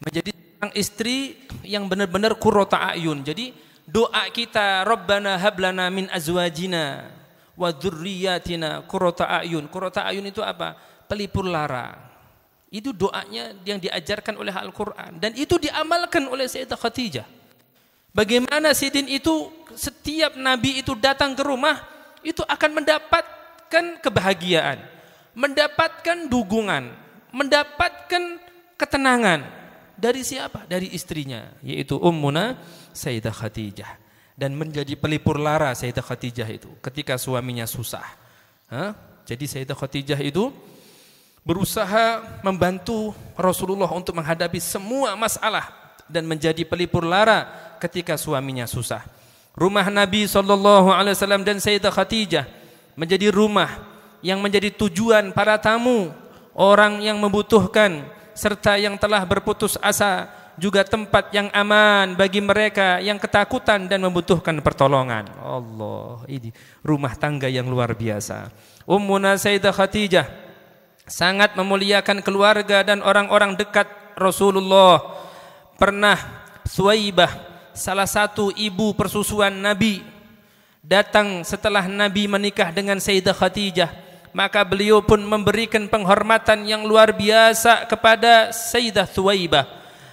menjadi seorang istri yang benar-benar kurota ayun. Jadi doa kita Rabbana hablana min azwajina wa dzurriyyatina kurota ayun. Kurota ayun itu apa? Pelipur lara. Itu doanya yang diajarkan oleh Al-Qur'an dan itu diamalkan oleh Sayyidah Khadijah. Bagaimana sidin itu setiap nabi itu datang ke rumah itu akan mendapatkan kebahagiaan, mendapatkan dukungan, mendapatkan ketenangan dari siapa? Dari istrinya yaitu Ummuna Sayyidah Khadijah dan menjadi pelipur lara Sayyidah Khadijah itu ketika suaminya susah. Hah? Jadi Sayyidah Khadijah itu berusaha membantu Rasulullah untuk menghadapi semua masalah dan menjadi pelipur lara ketika suaminya susah. Rumah Nabi Shallallahu Alaihi Wasallam dan Sayyidah Khadijah menjadi rumah yang menjadi tujuan para tamu, orang yang membutuhkan, serta yang telah berputus asa, juga tempat yang aman bagi mereka yang ketakutan dan membutuhkan pertolongan. Allah, ini rumah tangga yang luar biasa. Ummuna Sayyidah Khadijah sangat memuliakan keluarga dan orang-orang dekat Rasulullah. Pernah Suwaibah salah satu ibu persusuan Nabi datang setelah Nabi menikah dengan Sayyidah Khadijah maka beliau pun memberikan penghormatan yang luar biasa kepada Sayyidah Thuwaibah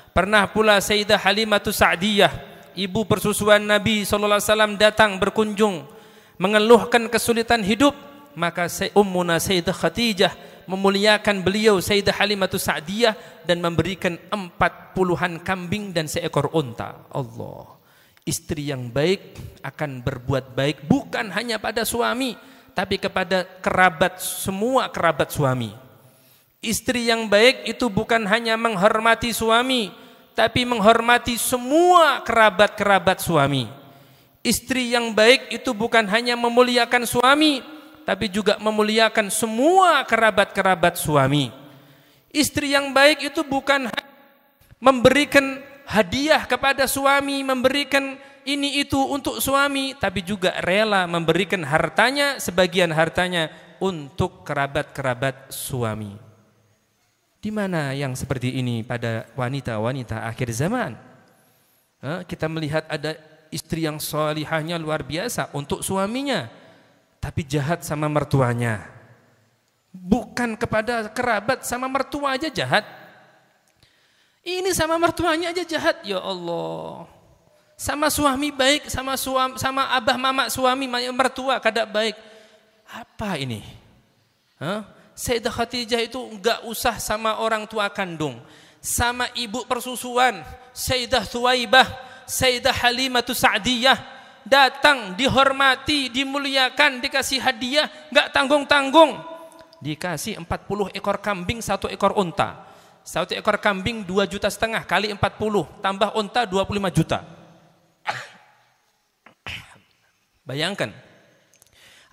pernah pula Sayyidah Halimatus Sa'diyah ibu persusuan Nabi sallallahu alaihi wasallam datang berkunjung mengeluhkan kesulitan hidup maka Ummuna Sayyidah Khadijah memuliakan beliau Sayyidah Halimatu Sa'diyah dan memberikan empat puluhan kambing dan seekor unta. Allah. Istri yang baik akan berbuat baik bukan hanya pada suami tapi kepada kerabat semua kerabat suami. Istri yang baik itu bukan hanya menghormati suami tapi menghormati semua kerabat-kerabat suami. Istri yang baik itu bukan hanya memuliakan suami, tapi juga memuliakan semua kerabat-kerabat suami. Istri yang baik itu bukan memberikan hadiah kepada suami, memberikan ini itu untuk suami, tapi juga rela memberikan hartanya, sebagian hartanya untuk kerabat-kerabat suami. Di mana yang seperti ini pada wanita-wanita akhir zaman? Kita melihat ada istri yang solihahnya luar biasa untuk suaminya tapi jahat sama mertuanya. Bukan kepada kerabat sama mertua aja jahat. Ini sama mertuanya aja jahat, ya Allah. Sama suami baik, sama suami, sama abah mama suami mertua kada baik. Apa ini? Hah? Sayyidah Khadijah itu enggak usah sama orang tua kandung, sama ibu persusuan, Sayyidah Thuwaibah, Sayyidah Halimatu Sa'diyah, datang dihormati, dimuliakan, dikasih hadiah, nggak tanggung-tanggung. Dikasih 40 ekor kambing, satu ekor unta. Satu ekor kambing 2 juta setengah kali 40, tambah unta 25 juta. Bayangkan,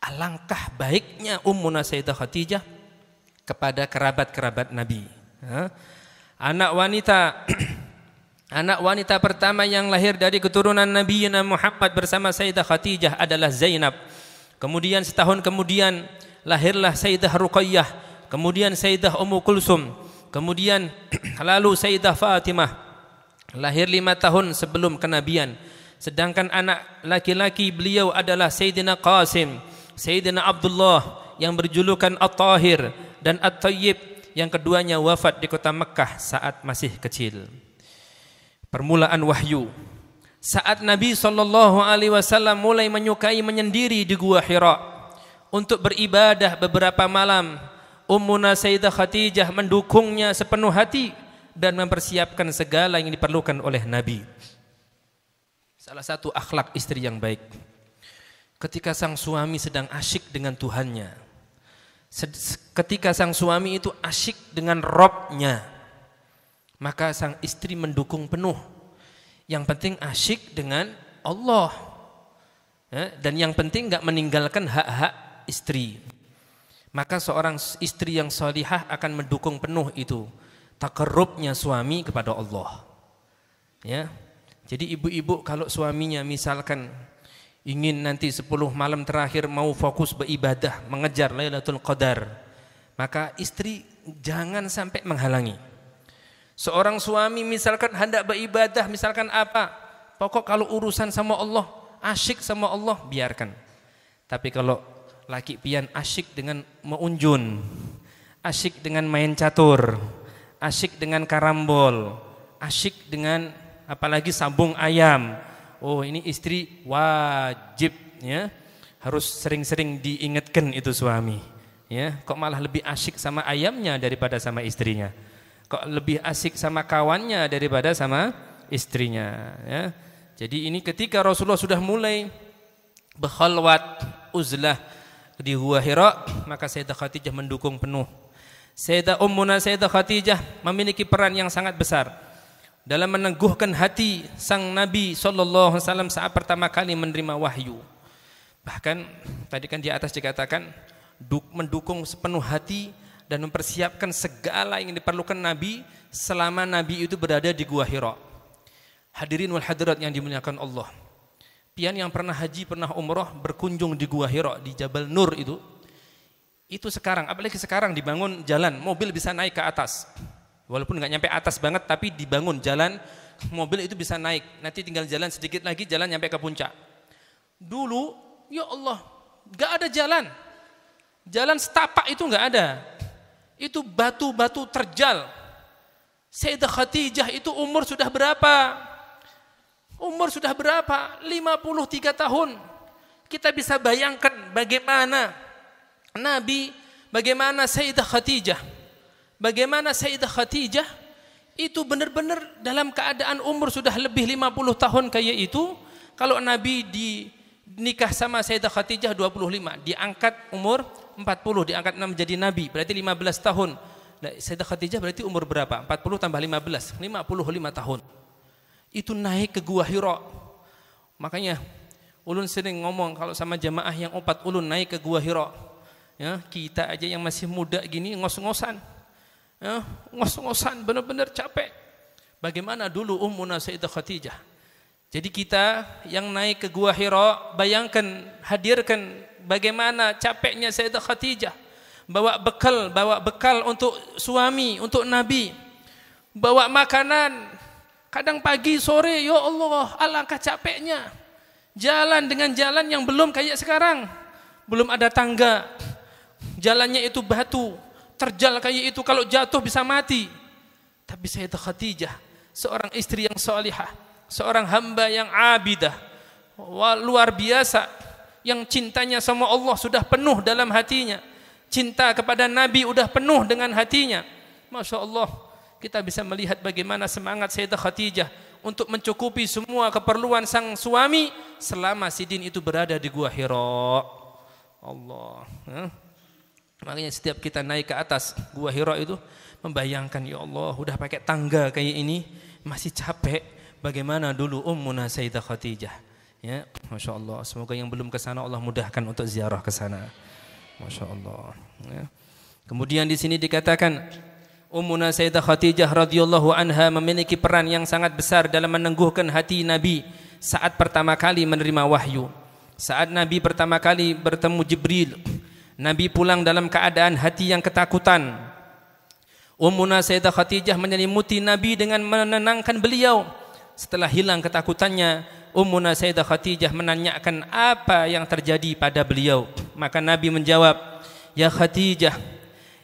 alangkah baiknya Ummuna Sayyidah Khadijah kepada kerabat-kerabat Nabi. Anak wanita Anak wanita pertama yang lahir dari keturunan Nabi Muhammad bersama Sayyidah Khadijah adalah Zainab. Kemudian setahun kemudian lahirlah Sayyidah Ruqayyah, kemudian Sayyidah Ummu Kulsum, kemudian [clears throat] lalu Sayyidah Fatimah. Lahir lima tahun sebelum kenabian. Sedangkan anak laki-laki beliau adalah Sayyidina Qasim, Sayyidina Abdullah yang berjulukan At-Tahir dan At-Tayyib yang keduanya wafat di kota Mekah saat masih kecil permulaan wahyu. Saat Nabi Shallallahu Alaihi Wasallam mulai menyukai menyendiri di gua Hira untuk beribadah beberapa malam, Ummuna Sayyidah Khadijah mendukungnya sepenuh hati dan mempersiapkan segala yang diperlukan oleh Nabi. Salah satu akhlak istri yang baik. Ketika sang suami sedang asyik dengan Tuhannya. Ketika sang suami itu asyik dengan Robnya. Maka sang istri mendukung penuh. Yang penting asyik dengan Allah. Ya, dan yang penting nggak meninggalkan hak-hak istri. Maka seorang istri yang solihah akan mendukung penuh itu. takerupnya suami kepada Allah. Ya, Jadi ibu-ibu kalau suaminya misalkan ingin nanti sepuluh malam terakhir mau fokus beribadah, mengejar Lailatul Qadar, maka istri jangan sampai menghalangi. Seorang suami misalkan hendak beribadah, misalkan apa? Pokok kalau urusan sama Allah, asyik sama Allah, biarkan. Tapi kalau laki pian asyik dengan meunjun, asyik dengan main catur, asyik dengan karambol, asyik dengan apalagi sambung ayam. Oh, ini istri wajib ya. Harus sering-sering diingatkan itu suami. Ya, kok malah lebih asyik sama ayamnya daripada sama istrinya kok lebih asik sama kawannya daripada sama istrinya ya. Jadi ini ketika Rasulullah sudah mulai berkhulwat uzlah di Gua Hira maka Sayyidah Khadijah mendukung penuh. Sayyidah Ummuna Sayyidah Khadijah memiliki peran yang sangat besar dalam meneguhkan hati sang Nabi saw saat pertama kali menerima wahyu. Bahkan tadi kan di atas dikatakan mendukung sepenuh hati dan mempersiapkan segala yang diperlukan Nabi selama Nabi itu berada di Gua Hira. Hadirin wal hadirat yang dimuliakan Allah. Pian yang pernah haji, pernah umroh berkunjung di Gua Hira, di Jabal Nur itu. Itu sekarang, apalagi sekarang dibangun jalan, mobil bisa naik ke atas. Walaupun nggak nyampe atas banget, tapi dibangun jalan, mobil itu bisa naik. Nanti tinggal jalan sedikit lagi, jalan nyampe ke puncak. Dulu, ya Allah, nggak ada jalan. Jalan setapak itu nggak ada itu batu-batu terjal. Sayyidah Khadijah itu umur sudah berapa? Umur sudah berapa? 53 tahun. Kita bisa bayangkan bagaimana Nabi, bagaimana Sayyidah Khadijah. Bagaimana Sayyidah Khadijah itu benar-benar dalam keadaan umur sudah lebih 50 tahun kayak itu. Kalau Nabi di nikah sama Sayyidah Khadijah 25, diangkat umur 40 diangkat 6 menjadi nabi, berarti 15 tahun. Nah, Sayyidah Khadijah berarti umur berapa? 40 tambah 15, 55 tahun. Itu naik ke Gua Hiro Makanya ulun sering ngomong kalau sama jamaah yang opat ulun naik ke Gua Hiro Ya, kita aja yang masih muda gini ngos-ngosan. Ya, ngos-ngosan benar-benar capek. Bagaimana dulu Ummuna Sayyidah Khadijah? Jadi kita yang naik ke Gua Hiro bayangkan, hadirkan bagaimana capeknya Sayyidah Khadijah bawa bekal bawa bekal untuk suami untuk nabi bawa makanan kadang pagi sore ya Allah alangkah capeknya jalan dengan jalan yang belum kayak sekarang belum ada tangga jalannya itu batu terjal kayak itu kalau jatuh bisa mati tapi itu Khadijah seorang istri yang solehah seorang hamba yang abidah luar biasa yang cintanya sama Allah sudah penuh dalam hatinya. Cinta kepada Nabi sudah penuh dengan hatinya. Masya Allah, kita bisa melihat bagaimana semangat Sayyidah Khadijah untuk mencukupi semua keperluan sang suami selama Sidin itu berada di Gua Hira. Allah. Makanya setiap kita naik ke atas Gua Hira itu membayangkan ya Allah, udah pakai tangga kayak ini masih capek. Bagaimana dulu Ummuna Sayyidah Khadijah? Ya, masya Allah. Semoga yang belum ke sana Allah mudahkan untuk ziarah ke sana. Masya Allah. Ya. Kemudian di sini dikatakan Ummuna Sayyidah Khadijah radhiyallahu anha memiliki peran yang sangat besar dalam menengguhkan hati Nabi saat pertama kali menerima wahyu. Saat Nabi pertama kali bertemu Jibril, Nabi pulang dalam keadaan hati yang ketakutan. Ummuna Sayyidah Khadijah menyelimuti Nabi dengan menenangkan beliau. Setelah hilang ketakutannya, Ummuna Sayyidah Khadijah menanyakan apa yang terjadi pada beliau. Maka Nabi menjawab, "Ya Khadijah,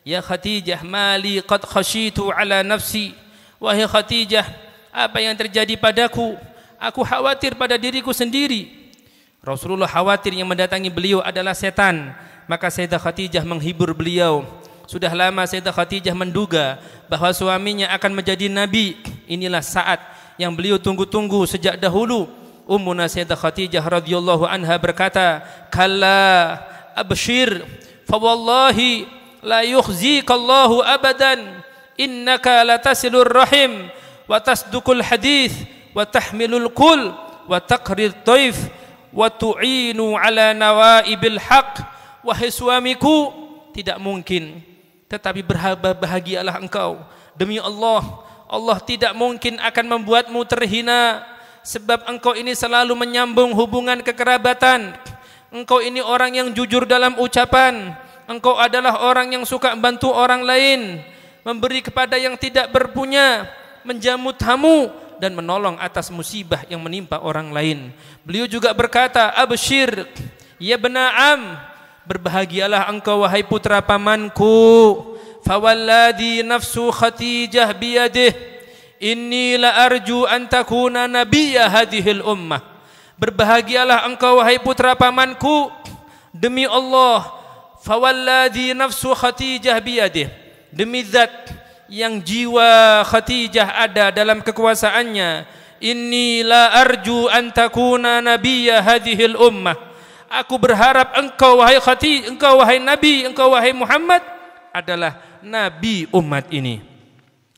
ya Khadijah, mali qad khasyitu ala nafsi." Wahai Khadijah, apa yang terjadi padaku? Aku khawatir pada diriku sendiri. Rasulullah khawatir yang mendatangi beliau adalah setan. Maka Sayyidah Khadijah menghibur beliau. Sudah lama Sayyidah Khadijah menduga bahwa suaminya akan menjadi nabi. Inilah saat yang beliau tunggu-tunggu sejak dahulu Ummuna Sayyidah Khadijah radhiyallahu anha berkata, "Kalla abshir fa wallahi la yukhzikallahu abadan innaka latasilur rahim wa tasdukul hadith wa tahmilul kul wa taqrir taif wa tu'inu ala nawaibil haq wahai suamiku tidak mungkin tetapi berbahagialah engkau demi Allah Allah tidak mungkin akan membuatmu terhina sebab engkau ini selalu menyambung hubungan kekerabatan. Engkau ini orang yang jujur dalam ucapan. Engkau adalah orang yang suka membantu orang lain, memberi kepada yang tidak berpunya, menjamu tamu dan menolong atas musibah yang menimpa orang lain. Beliau juga berkata, "Abshir, ya bena'am, berbahagialah engkau wahai putra pamanku." Fawalladhi nafsu khatijah biyadih Inni la arju an takuna nabiyya hadhil ummah. Berbahagialah engkau wahai putra pamanku demi Allah fawalladhi nafsu Khadijah biyadih. Demi zat yang jiwa Khadijah ada dalam kekuasaannya. Inni la arju an takuna nabiyya hadhil ummah. Aku berharap engkau wahai Khadijah, engkau wahai nabi, engkau wahai Muhammad adalah nabi umat ini.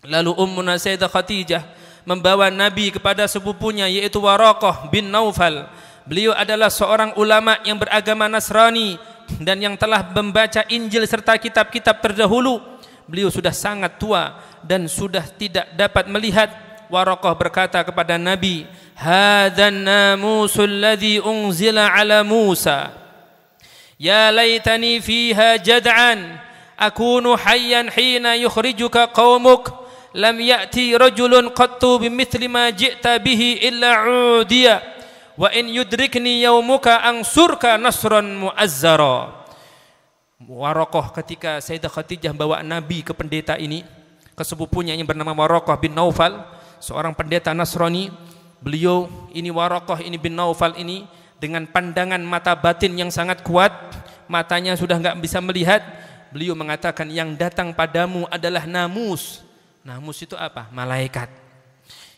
Lalu Ummuna Sayyidah Khadijah membawa Nabi kepada sepupunya yaitu Warokoh bin Naufal. Beliau adalah seorang ulama yang beragama Nasrani dan yang telah membaca Injil serta kitab-kitab terdahulu. Beliau sudah sangat tua dan sudah tidak dapat melihat. Warokoh berkata kepada Nabi, "Hadan namusul ladzi unzila ala Musa." Ya laitani fiha jad'an akunu hayyan hina yukhrijuka qaumuk lam ya'ti rajulun qattu bimithli ma ji'ta bihi illa udiya wa in yudrikni yaumuka ansurka nasran mu'azzara Warokoh ketika Sayyidah Khadijah bawa Nabi ke pendeta ini ke sepupunya yang bernama Warokoh bin Naufal seorang pendeta Nasrani beliau ini Warokoh ini bin Naufal ini dengan pandangan mata batin yang sangat kuat matanya sudah nggak bisa melihat beliau mengatakan yang datang padamu adalah namus Nah mus itu apa? Malaikat.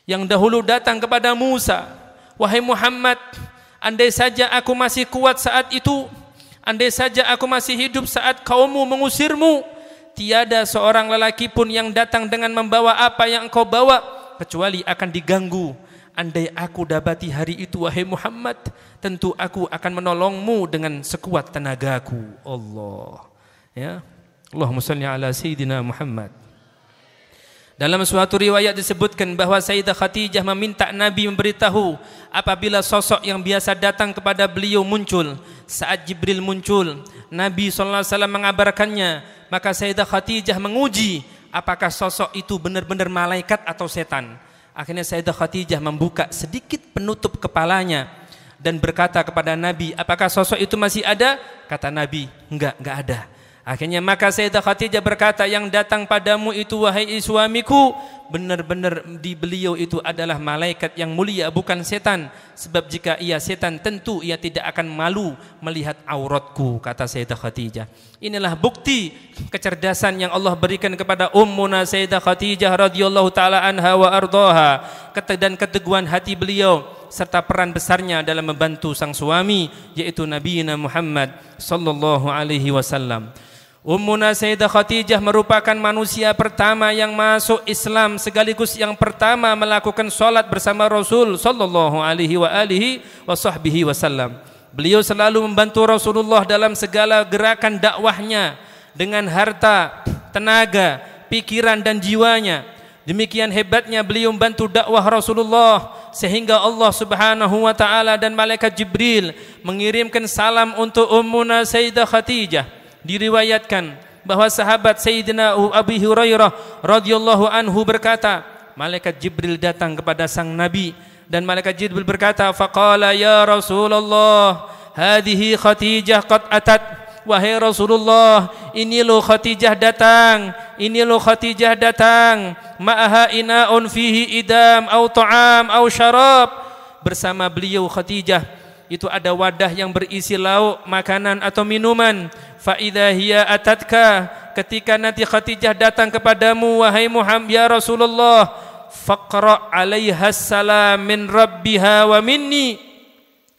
Yang dahulu datang kepada Musa, "Wahai Muhammad, andai saja aku masih kuat saat itu, andai saja aku masih hidup saat kaummu mengusirmu, tiada seorang lelaki pun yang datang dengan membawa apa yang engkau bawa kecuali akan diganggu." Andai aku dapati hari itu wahai Muhammad, tentu aku akan menolongmu dengan sekuat tenagaku. Allah. Ya. Allahumma salli ala sayyidina Muhammad. Dalam suatu riwayat disebutkan bahwa Sayyidah Khadijah meminta Nabi memberitahu apabila sosok yang biasa datang kepada beliau muncul. Saat Jibril muncul, Nabi Alaihi Wasallam mengabarkannya. Maka Sayyidah Khadijah menguji apakah sosok itu benar-benar malaikat atau setan. Akhirnya Sayyidah Khadijah membuka sedikit penutup kepalanya dan berkata kepada Nabi, apakah sosok itu masih ada? Kata Nabi, enggak, enggak ada. Akhirnya maka Sayyidah Khadijah berkata yang datang padamu itu wahai suamiku benar-benar di beliau itu adalah malaikat yang mulia bukan setan sebab jika ia setan tentu ia tidak akan malu melihat auratku kata Sayyidah Khadijah. Inilah bukti kecerdasan yang Allah berikan kepada Ummuna Sayyidah Khadijah radhiyallahu taala anha wa ardhaha dan keteguhan hati beliau serta peran besarnya dalam membantu sang suami yaitu Nabi Muhammad sallallahu alaihi wasallam. Ummuna Sayyidah Khadijah merupakan manusia pertama yang masuk Islam sekaligus yang pertama melakukan solat bersama Rasul sallallahu alaihi wa alihi wa wasallam. Beliau selalu membantu Rasulullah dalam segala gerakan dakwahnya dengan harta, tenaga, pikiran dan jiwanya. Demikian hebatnya beliau membantu dakwah Rasulullah sehingga Allah Subhanahu wa taala dan malaikat Jibril mengirimkan salam untuk Ummuna Sayyidah Khadijah diriwayatkan bahwa sahabat Sayyidina Abu Hurairah radhiyallahu anhu berkata, malaikat Jibril datang kepada sang nabi dan malaikat Jibril berkata, faqala ya Rasulullah, hadhihi Khadijah qad atat. Wahai Rasulullah, ini lo Khadijah datang, ini lo Khadijah datang. Ma'aha ina'un fihi idam au ta'am au syarab. Bersama beliau Khadijah itu ada wadah yang berisi lauk, makanan atau minuman. fa hiya atatka ketika nanti Khadijah datang kepadamu wahai Muhammad ya Rasulullah faqra alaiha min rabbiha wa minni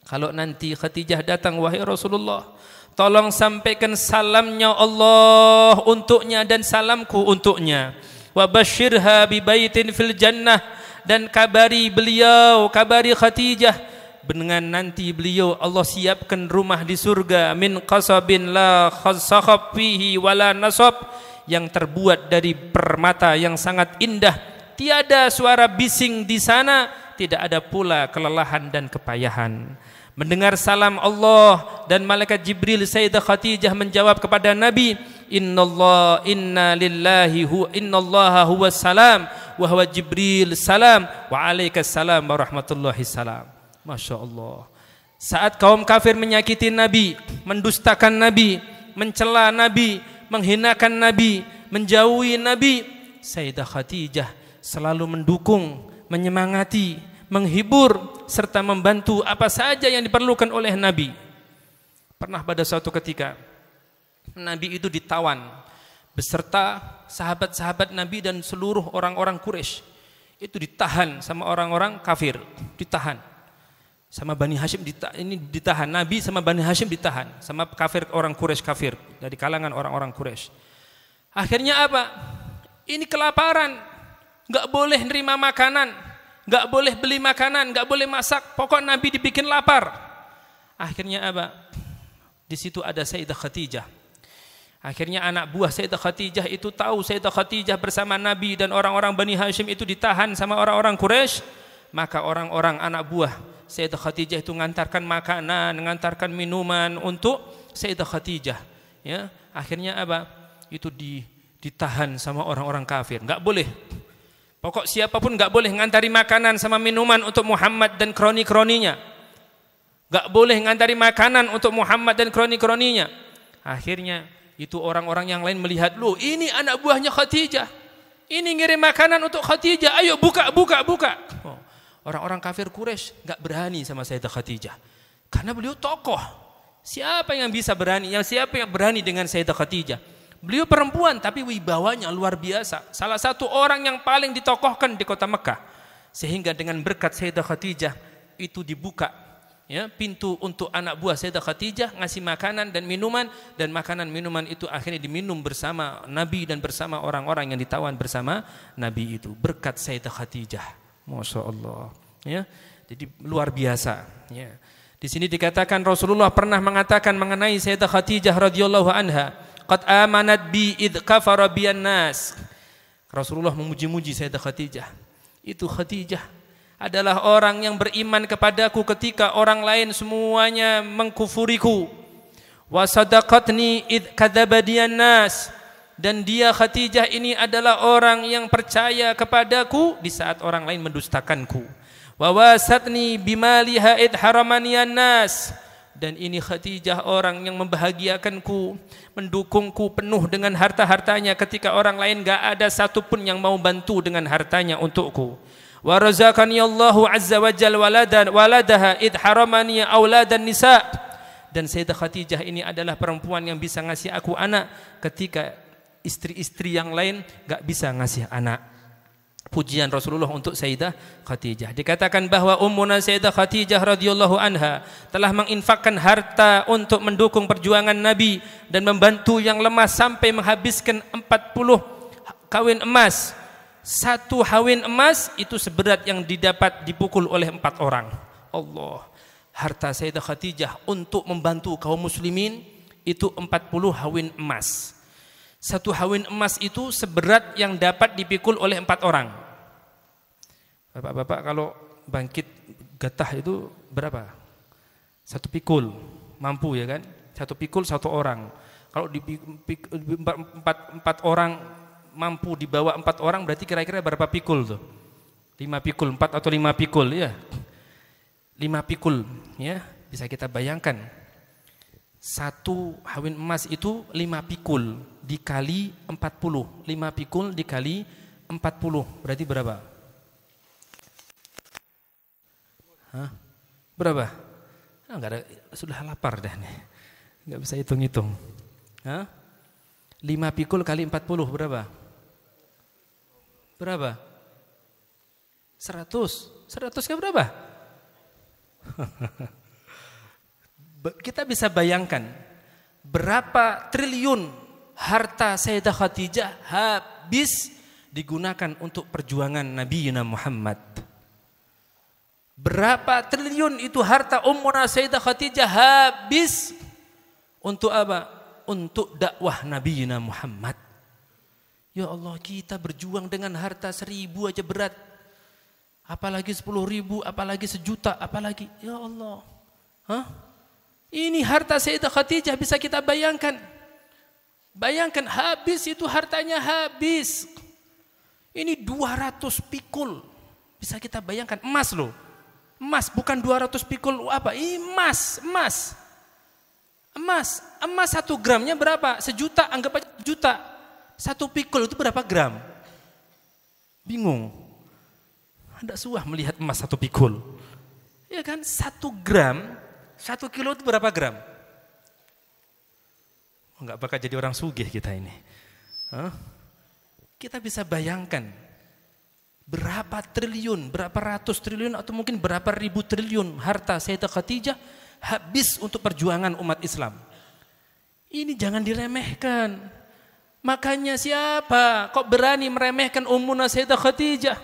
kalau nanti Khadijah datang wahai Rasulullah tolong sampaikan salamnya Allah untuknya dan salamku untuknya wa basyirha bi baitin fil jannah dan kabari beliau kabari Khadijah dengan nanti beliau Allah siapkan rumah di surga min qasabin la khasakhab fihi wala nasab yang terbuat dari permata yang sangat indah tiada suara bising di sana tidak ada pula kelelahan dan kepayahan mendengar salam Allah dan malaikat Jibril Sayyidah Khadijah menjawab kepada Nabi innallaha inna lillahi hu innallaha huwas salam wa huwa Jibril salam wa alaikas salam wa rahmatullahi salam Masya Allah. Saat kaum kafir menyakiti Nabi, mendustakan Nabi, mencela Nabi, menghinakan Nabi, menjauhi Nabi, Sayyidah Khadijah selalu mendukung, menyemangati, menghibur, serta membantu apa saja yang diperlukan oleh Nabi. Pernah pada suatu ketika, Nabi itu ditawan beserta sahabat-sahabat Nabi dan seluruh orang-orang Quraisy itu ditahan sama orang-orang kafir, ditahan sama Bani Hashim ditahan, ini ditahan Nabi sama Bani Hashim ditahan sama kafir orang Quraisy kafir dari kalangan orang-orang Quraisy. Akhirnya apa? Ini kelaparan, nggak boleh nerima makanan, nggak boleh beli makanan, nggak boleh masak. Pokok Nabi dibikin lapar. Akhirnya apa? Di situ ada Sayyidah Khadijah. Akhirnya anak buah Sayyidah Khadijah itu tahu Sayyidah Khadijah bersama Nabi dan orang-orang Bani Hashim itu ditahan sama orang-orang Quraisy. Maka orang-orang anak buah Sayyidah Khadijah itu mengantarkan makanan, mengantarkan minuman untuk Sayyidah Khadijah. Ya, akhirnya apa? Itu di, ditahan sama orang-orang kafir. Enggak boleh. Pokok siapapun enggak boleh ngantari makanan sama minuman untuk Muhammad dan kroni-kroninya. Enggak boleh ngantari makanan untuk Muhammad dan kroni-kroninya. Akhirnya itu orang-orang yang lain melihat, "Lu, ini anak buahnya Khadijah. Ini ngirim makanan untuk Khadijah. Ayo buka, buka, buka." Oh orang-orang kafir Quraisy nggak berani sama Sayyidah Khadijah. Karena beliau tokoh. Siapa yang bisa berani? Yang siapa yang berani dengan Sayyidah Khadijah? Beliau perempuan tapi wibawanya luar biasa. Salah satu orang yang paling ditokohkan di kota Mekah. Sehingga dengan berkat Sayyidah Khadijah itu dibuka ya pintu untuk anak buah Sayyidah Khadijah ngasih makanan dan minuman dan makanan minuman itu akhirnya diminum bersama Nabi dan bersama orang-orang yang ditawan bersama Nabi itu berkat Sayyidah Khadijah Masya Allah. Ya, jadi luar biasa. Ya. Di sini dikatakan Rasulullah pernah mengatakan mengenai Sayyidah Khadijah radhiyallahu anha, "Qad amanat bi id kafara bi nas." Rasulullah memuji-muji Sayyidah Khadijah. Itu Khadijah adalah orang yang beriman kepadaku ketika orang lain semuanya mengkufuriku. Wa sadaqatni id kadzabadiyan nas dan dia Khadijah ini adalah orang yang percaya kepadaku di saat orang lain mendustakanku. Wa wasatni bimaliha id haramaniyan nas dan ini Khadijah orang yang membahagiakanku, mendukungku penuh dengan harta-hartanya ketika orang lain gak ada satupun yang mau bantu dengan hartanya untukku. Wa razaqani Allahu azza wa jal waladan waladaha id haramani auladan nisa. Dan Sayyidah Khadijah ini adalah perempuan yang bisa ngasih aku anak ketika istri-istri yang lain gak bisa ngasih anak. Pujian Rasulullah untuk Sayyidah Khadijah. Dikatakan bahwa Ummuna Sayyidah Khadijah radhiyallahu anha telah menginfakkan harta untuk mendukung perjuangan Nabi dan membantu yang lemah sampai menghabiskan 40 kawin emas. Satu hawin emas itu seberat yang didapat dipukul oleh empat orang. Allah. Harta Sayyidah Khadijah untuk membantu kaum muslimin itu 40 hawin emas. Satu hawin emas itu seberat yang dapat dipikul oleh empat orang. Bapak-bapak kalau bangkit getah itu berapa? Satu pikul, mampu ya kan? Satu pikul satu orang. Kalau di empat, empat, empat orang mampu dibawa empat orang berarti kira-kira berapa pikul tuh? Lima pikul, empat atau lima pikul ya? Lima pikul ya, bisa kita bayangkan satu hawin emas itu lima pikul dikali empat puluh. Lima pikul dikali empat puluh berarti berapa? Hah? Berapa? Nah, enggak ada, sudah lapar dah nih. Enggak bisa hitung-hitung. Hah? Lima pikul kali empat puluh berapa? Berapa? Seratus. Seratus kan berapa? [laughs] kita bisa bayangkan berapa triliun harta Sayyidah Khadijah habis digunakan untuk perjuangan Nabi Yuna Muhammad. Berapa triliun itu harta Ummuna Sayyidah Khadijah habis untuk apa? Untuk dakwah Nabi Yuna Muhammad. Ya Allah kita berjuang dengan harta seribu aja berat. Apalagi sepuluh ribu, apalagi sejuta, apalagi. Ya Allah. Hah? Ini harta Sayyidah Khadijah bisa kita bayangkan. Bayangkan habis itu hartanya habis. Ini 200 pikul. Bisa kita bayangkan emas loh. Emas bukan 200 pikul apa? Emas, emas. Emas, emas satu gramnya berapa? Sejuta, anggap aja juta. Satu pikul itu berapa gram? Bingung. Anda suah melihat emas satu pikul. Ya kan, satu gram satu kilo itu berapa gram? enggak oh, bakal jadi orang sugih kita ini. Huh? Kita bisa bayangkan berapa triliun, berapa ratus triliun atau mungkin berapa ribu triliun harta Sayyidah Khadijah habis untuk perjuangan umat Islam. Ini jangan diremehkan. Makanya siapa kok berani meremehkan Ummuna Sayyidah Khadijah?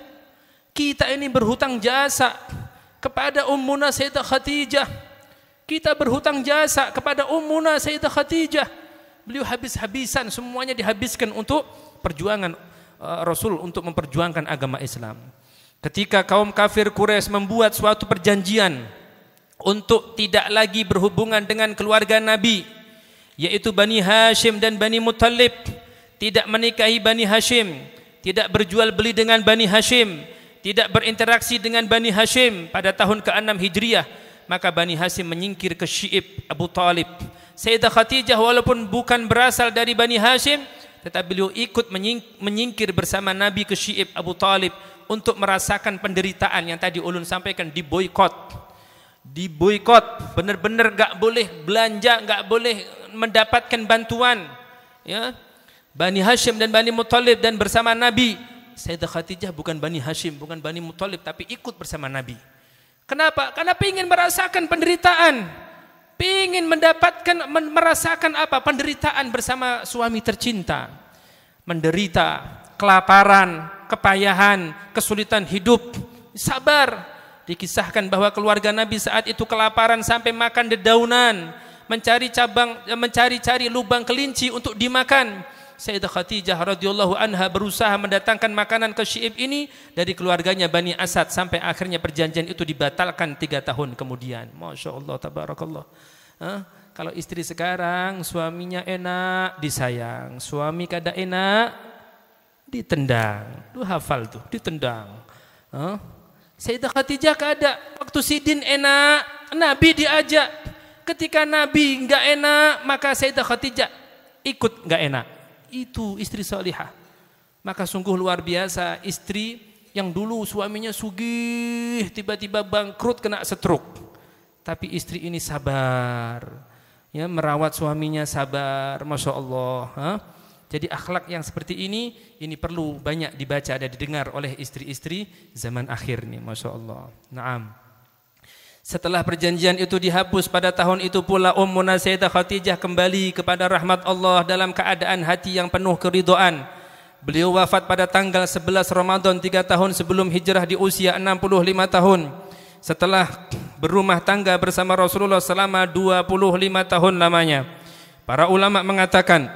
Kita ini berhutang jasa kepada Ummuna Sayyidah Khadijah kita berhutang jasa kepada Ummuna Sayyidah Khadijah. Beliau habis-habisan semuanya dihabiskan untuk perjuangan eh, Rasul untuk memperjuangkan agama Islam. Ketika kaum kafir Quraisy membuat suatu perjanjian untuk tidak lagi berhubungan dengan keluarga Nabi yaitu Bani Hashim dan Bani Muthalib, tidak menikahi Bani Hashim tidak berjual beli dengan Bani Hashim tidak berinteraksi dengan Bani Hashim pada tahun ke-6 Hijriah maka Bani Hasim menyingkir ke Syi'ib Abu Talib. Sayyidah Khadijah walaupun bukan berasal dari Bani Hashim, tetapi beliau ikut menyingkir bersama Nabi ke Syi'ib Abu Talib untuk merasakan penderitaan yang tadi ulun sampaikan di boykot. Di boykot, benar-benar gak boleh belanja, gak boleh mendapatkan bantuan. Ya, Bani Hashim dan Bani Muthalib dan bersama Nabi. Sayyidah Khadijah bukan Bani Hashim, bukan Bani Muthalib, tapi ikut bersama Nabi. Kenapa? Karena ingin merasakan penderitaan. Ingin mendapatkan, merasakan apa? Penderitaan bersama suami tercinta. Menderita, kelaparan, kepayahan, kesulitan hidup. Sabar. Dikisahkan bahwa keluarga Nabi saat itu kelaparan sampai makan dedaunan. Mencari cabang, mencari-cari lubang kelinci untuk dimakan Sayyidah Khadijah radhiyallahu anha berusaha mendatangkan makanan ke Syi'ib ini dari keluarganya Bani Asad sampai akhirnya perjanjian itu dibatalkan tiga tahun kemudian. Masya Allah, tabarakallah. Hah? Kalau istri sekarang suaminya enak disayang, suami kada enak ditendang. Lu hafal tuh, ditendang. Hah? Sayyidah Khadijah kada waktu Sidin enak, Nabi diajak. Ketika Nabi enggak enak, maka Sayyidah Khadijah ikut enggak enak itu istri salihah. Maka sungguh luar biasa istri yang dulu suaminya sugih tiba-tiba bangkrut kena setruk. Tapi istri ini sabar. Ya, merawat suaminya sabar, Masya Allah. Ha? Jadi akhlak yang seperti ini, ini perlu banyak dibaca dan didengar oleh istri-istri zaman akhir nih, Masya Allah. Naam. Setelah perjanjian itu dihapus pada tahun itu pula Ummuna Sayyidah Khadijah kembali kepada rahmat Allah dalam keadaan hati yang penuh keridoan. Beliau wafat pada tanggal 11 Ramadan 3 tahun sebelum hijrah di usia 65 tahun. Setelah berumah tangga bersama Rasulullah selama 25 tahun lamanya. Para ulama mengatakan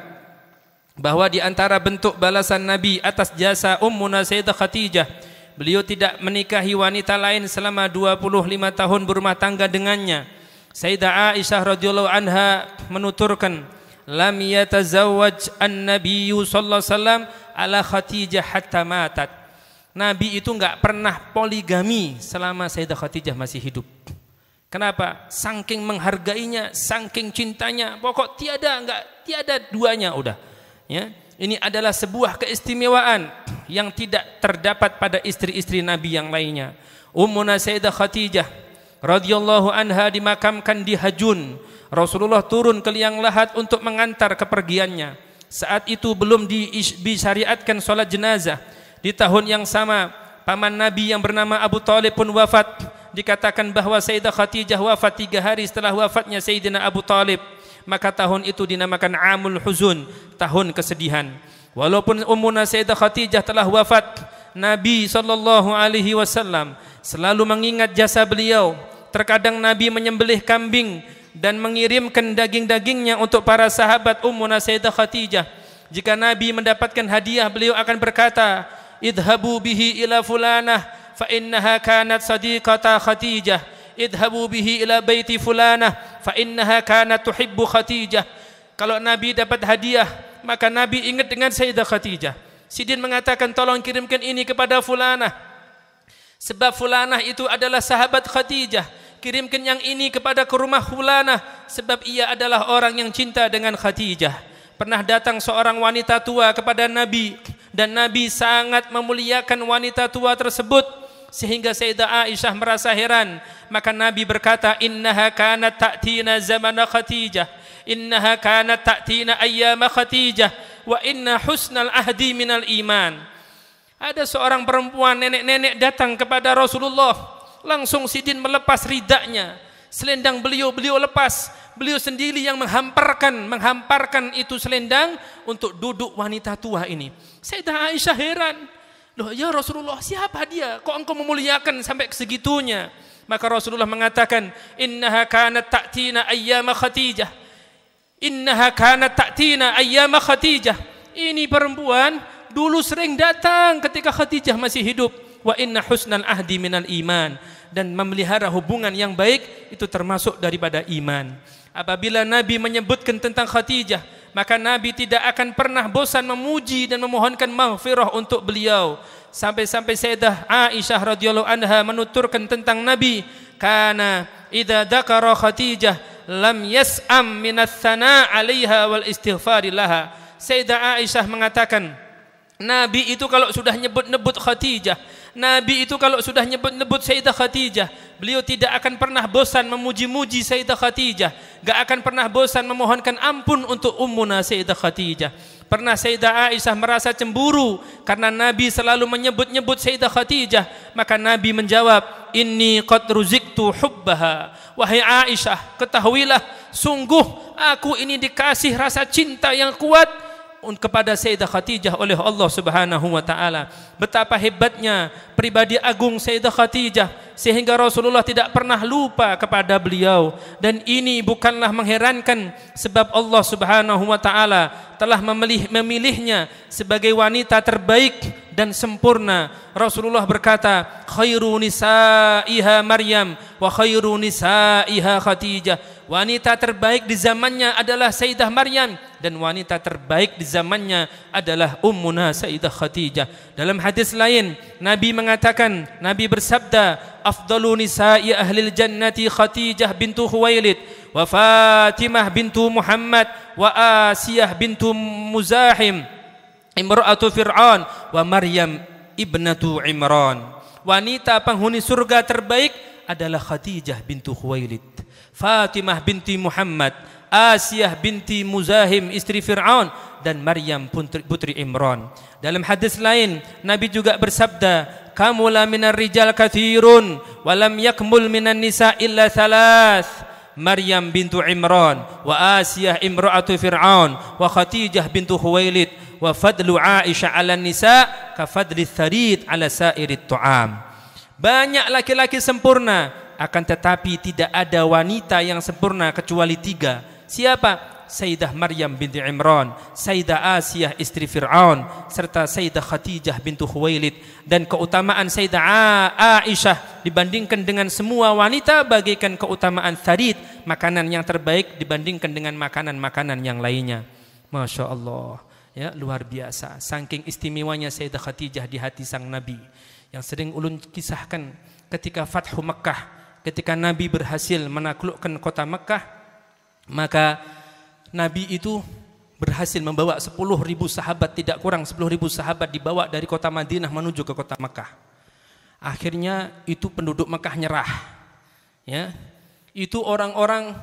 bahwa di antara bentuk balasan Nabi atas jasa Ummuna Sayyidah Khadijah Beliau tidak menikahi wanita lain selama 25 tahun berumah tangga dengannya. Sayyidah Aisyah radhiyallahu anha menuturkan, "Lam yatazawwaj an-nabiyyu sallallahu alaihi wasallam ala Khadijah hatta matat." Nabi itu enggak pernah poligami selama Sayyidah Khadijah masih hidup. Kenapa? Saking menghargainya, saking cintanya, pokok tiada enggak tiada duanya udah. Ya. Ini adalah sebuah keistimewaan yang tidak terdapat pada istri-istri Nabi yang lainnya. Ummuna Sayyidah Khadijah radhiyallahu anha dimakamkan di Hajun. Rasulullah turun ke liang lahat untuk mengantar kepergiannya. Saat itu belum disyariatkan solat jenazah. Di tahun yang sama, paman Nabi yang bernama Abu Talib pun wafat. Dikatakan bahawa Sayyidah Khadijah wafat tiga hari setelah wafatnya Sayyidina Abu Talib maka tahun itu dinamakan Amul Huzun, tahun kesedihan. Walaupun Ummuna Sayyidah Khadijah telah wafat, Nabi sallallahu alaihi wasallam selalu mengingat jasa beliau. Terkadang Nabi menyembelih kambing dan mengirimkan daging-dagingnya untuk para sahabat Ummuna Sayyidah Khadijah. Jika Nabi mendapatkan hadiah, beliau akan berkata, "Idhabu bihi ila fulanah fa innaha kanat sadiqata Khadijah." Idhabu bihi ila baiti fulanah fa innaha kana tuhibbu Khadijah. Kalau Nabi dapat hadiah, maka Nabi ingat dengan Sayyidah Khadijah. Sidin mengatakan tolong kirimkan ini kepada fulanah. Sebab fulanah itu adalah sahabat Khadijah. Kirimkan yang ini kepada ke rumah fulanah sebab ia adalah orang yang cinta dengan Khadijah. Pernah datang seorang wanita tua kepada Nabi dan Nabi sangat memuliakan wanita tua tersebut. sehingga Sayyidah Aisyah merasa heran maka Nabi berkata innaha kanat ta'tina zamana khatijah innaha kanat ta'tina ayyama khatijah wa inna husnal ahdi minal iman ada seorang perempuan nenek-nenek datang kepada Rasulullah langsung Sidin melepas ridaknya selendang beliau beliau lepas beliau sendiri yang menghamparkan menghamparkan itu selendang untuk duduk wanita tua ini Sayyidah Aisyah heran Loh ya Rasulullah siapa dia? Kok engkau memuliakan sampai segitunya? Maka Rasulullah mengatakan, Innaha kanat ta'tina ayyama khatijah. Innaha kanat ta'tina ayyama khatijah. Ini perempuan dulu sering datang ketika Khadijah masih hidup. Wa inna husnal ahdi minal iman. Dan memelihara hubungan yang baik itu termasuk daripada iman. Apabila Nabi menyebutkan tentang Khadijah, maka Nabi tidak akan pernah bosan memuji dan memohonkan maghfirah untuk beliau. Sampai-sampai Sayyidah Aisyah radhiyallahu anha menuturkan tentang Nabi, "Kana idza dzakara Khadijah lam yas'am min ats-tsana 'alaiha wal istighfar laha." Sayyidah Aisyah mengatakan, "Nabi itu kalau sudah nyebut-nyebut Khadijah, -nyebut Nabi itu kalau sudah nyebut-nyebut Sayyidah Khadijah, beliau tidak akan pernah bosan memuji-muji Sayyidah Khadijah, gak akan pernah bosan memohonkan ampun untuk ummuna Sayyidah Khadijah. Pernah Sayyidah Aisyah merasa cemburu karena Nabi selalu menyebut-nyebut Sayyidah Khadijah, maka Nabi menjawab, "Inni qad ruziktu hubbaha." Wahai Aisyah, ketahuilah sungguh aku ini dikasih rasa cinta yang kuat kepada Sayyidah Khadijah oleh Allah Subhanahu wa taala. Betapa hebatnya pribadi agung Sayyidah Khadijah sehingga Rasulullah tidak pernah lupa kepada beliau dan ini bukanlah mengherankan sebab Allah Subhanahu wa taala telah memilih, memilihnya sebagai wanita terbaik dan sempurna. Rasulullah berkata, khairu nisaiha Maryam wa khairu nisaiha Khadijah. Wanita terbaik di zamannya adalah Sayyidah Maryam dan wanita terbaik di zamannya adalah Ummuna Sayyidah Khadijah. Dalam hadis lain, Nabi mengatakan, Nabi bersabda, "Afdalu nisa'i ahlil jannati Khadijah bintu Khuwailid." wa Fatimah bintu Muhammad wa Asiyah bintu Muzahim Imra'atu Fir'aun wa Maryam ibnatu Imran. Wanita penghuni surga terbaik adalah Khadijah bintu Khuwailid, Fatimah binti Muhammad, Asiyah binti Muzahim istri Fir'aun dan Maryam putri, putri Imran. Dalam hadis lain Nabi juga bersabda, la minar rijal kathirun wa yakmul minan nisa illa thalath." Maryam bintu Imran wa Asiyah imra'atu Fir'aun wa Khadijah bintu Khuwailid wa fadlu Aisyah 'ala nisa ka fadli tharid 'ala sa'iri tu'am. Banyak laki-laki sempurna akan tetapi tidak ada wanita yang sempurna kecuali tiga. Siapa? Sayyidah Maryam binti Imran, Sayyidah Asiyah istri Fir'aun, serta Sayyidah Khadijah bintu Khuwailid. Dan keutamaan Sayyidah Aisyah dibandingkan dengan semua wanita bagaikan keutamaan tharid, makanan yang terbaik dibandingkan dengan makanan-makanan yang lainnya. Masya Allah ya luar biasa saking istimewanya Sayyidah Khadijah di hati sang Nabi yang sering ulun kisahkan ketika Fathu Mekah ketika Nabi berhasil menaklukkan kota Mekah maka Nabi itu berhasil membawa 10.000 sahabat tidak kurang 10.000 sahabat dibawa dari kota Madinah menuju ke kota Mekah akhirnya itu penduduk Mekah nyerah ya itu orang-orang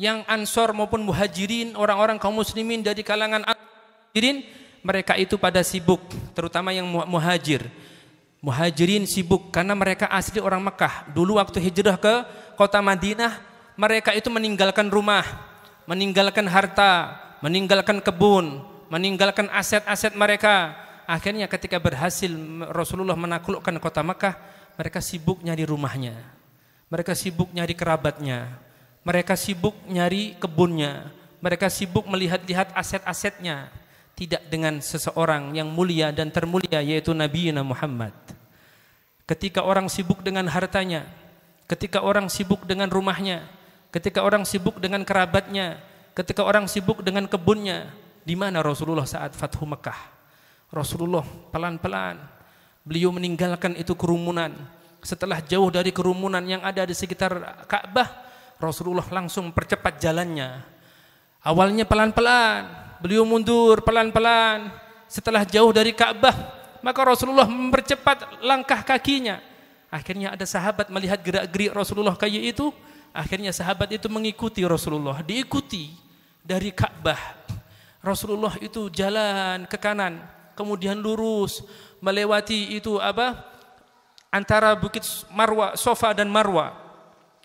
yang ansor maupun muhajirin, orang-orang kaum muslimin dari kalangan muhajirin mereka itu pada sibuk, terutama yang muhajir. Muhajirin sibuk karena mereka asli orang Mekah. Dulu waktu hijrah ke kota Madinah, mereka itu meninggalkan rumah, meninggalkan harta, meninggalkan kebun, meninggalkan aset-aset mereka. Akhirnya ketika berhasil Rasulullah menaklukkan kota Mekah, mereka sibuk nyari rumahnya. Mereka sibuk nyari kerabatnya. Mereka sibuk nyari kebunnya. Mereka sibuk melihat-lihat aset-asetnya tidak dengan seseorang yang mulia dan termulia yaitu Nabi Muhammad. Ketika orang sibuk dengan hartanya, ketika orang sibuk dengan rumahnya, ketika orang sibuk dengan kerabatnya, ketika orang sibuk dengan kebunnya, di mana Rasulullah saat Fathu Mekah? Rasulullah pelan-pelan beliau meninggalkan itu kerumunan. Setelah jauh dari kerumunan yang ada di sekitar Ka'bah, Rasulullah langsung percepat jalannya. Awalnya pelan-pelan, beliau mundur pelan-pelan setelah jauh dari Ka'bah maka Rasulullah mempercepat langkah kakinya akhirnya ada sahabat melihat gerak-gerik Rasulullah kayak itu akhirnya sahabat itu mengikuti Rasulullah diikuti dari Ka'bah Rasulullah itu jalan ke kanan kemudian lurus melewati itu apa antara bukit Marwa Sofa dan Marwa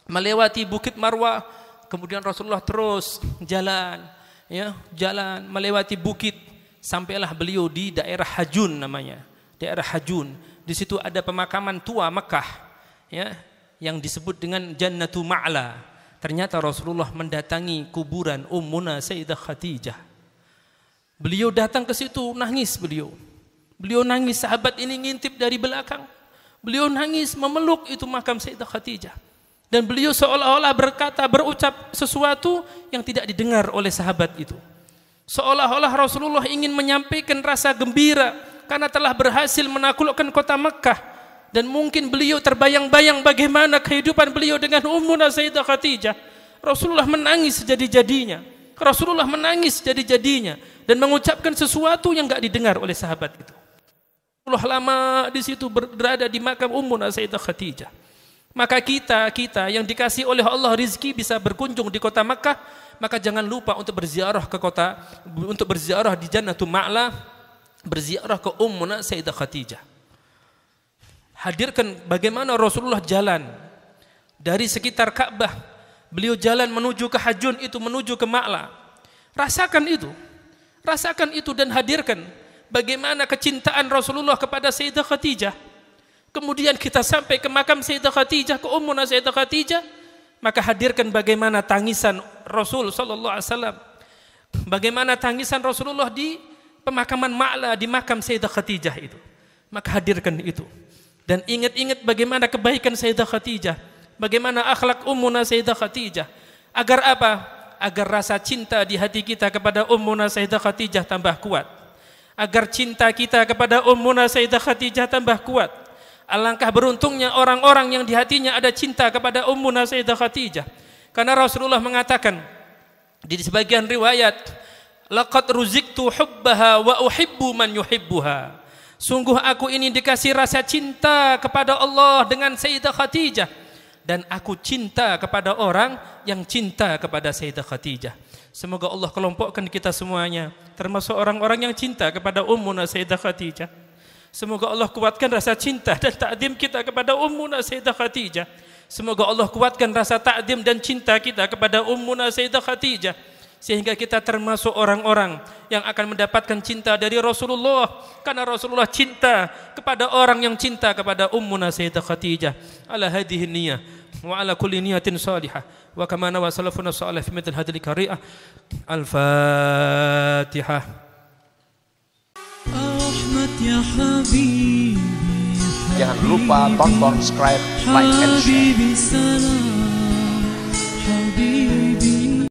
melewati bukit Marwa kemudian Rasulullah terus jalan ya, jalan melewati bukit sampailah beliau di daerah Hajun namanya. Daerah Hajun. Di situ ada pemakaman tua Mekah ya, yang disebut dengan Jannatu Ma'la. Ternyata Rasulullah mendatangi kuburan Ummuna Sayyidah Khadijah. Beliau datang ke situ nangis beliau. Beliau nangis sahabat ini ngintip dari belakang. Beliau nangis memeluk itu makam Sayyidah Khadijah. Dan beliau seolah-olah berkata, berucap sesuatu yang tidak didengar oleh sahabat itu. Seolah-olah Rasulullah ingin menyampaikan rasa gembira karena telah berhasil menaklukkan kota Mekah. Dan mungkin beliau terbayang-bayang bagaimana kehidupan beliau dengan Ummuna Sayyidah Khadijah. Rasulullah menangis jadi-jadinya. Rasulullah menangis jadi-jadinya. Dan mengucapkan sesuatu yang nggak didengar oleh sahabat itu. Rasulullah lama di situ berada di makam Ummuna Sayyidah Khadijah. Maka kita, kita yang dikasih oleh Allah rizki bisa berkunjung di kota Makkah, maka jangan lupa untuk berziarah ke kota, untuk berziarah di Jannatul Ma'la, berziarah ke Ummuna Sayyidah Khadijah. Hadirkan bagaimana Rasulullah jalan dari sekitar Ka'bah, beliau jalan menuju ke Hajun itu menuju ke Ma'la. Rasakan itu, rasakan itu dan hadirkan bagaimana kecintaan Rasulullah kepada Sayyidah Khadijah Kemudian kita sampai ke makam Sayyidah Khadijah, ke Ummuna Sayyidah Khadijah, maka hadirkan bagaimana tangisan Rasul sallallahu alaihi wasallam. Bagaimana tangisan Rasulullah di pemakaman Ma'la di makam Sayyidah Khadijah itu. Maka hadirkan itu. Dan ingat-ingat bagaimana kebaikan Sayyidah Khadijah, bagaimana akhlak Ummuna Sayyidah Khadijah. Agar apa? Agar rasa cinta di hati kita kepada Ummuna Sayyidah Khadijah tambah kuat. Agar cinta kita kepada Ummuna Sayyidah Khadijah tambah kuat Alangkah beruntungnya orang-orang yang di hatinya ada cinta kepada Ummu Sayyidah Khadijah. Karena Rasulullah mengatakan di sebagian riwayat, "Laqad ruziktu hubbaha wa uhibbu man yuhibbuha." Sungguh aku ini dikasih rasa cinta kepada Allah dengan Sayyidah Khadijah dan aku cinta kepada orang yang cinta kepada Sayyidah Khadijah. Semoga Allah kelompokkan kita semuanya termasuk orang-orang yang cinta kepada Ummu Sayyidah Khadijah. Semoga Allah kuatkan rasa cinta dan takdim kita kepada Ummuna Sayyidah Khadijah. Semoga Allah kuatkan rasa takdim dan cinta kita kepada Ummuna Sayyidah Khadijah. Sehingga kita termasuk orang-orang yang akan mendapatkan cinta dari Rasulullah. Karena Rasulullah cinta kepada orang yang cinta kepada Ummuna Sayyidah Khadijah. Ala hadihin niyah. وعلى كل نية salihah wa نوى سلفنا الصالح في hadi kariah القريئة الفاتحة Ya Jangan lupa tonton, subscribe, like, and share.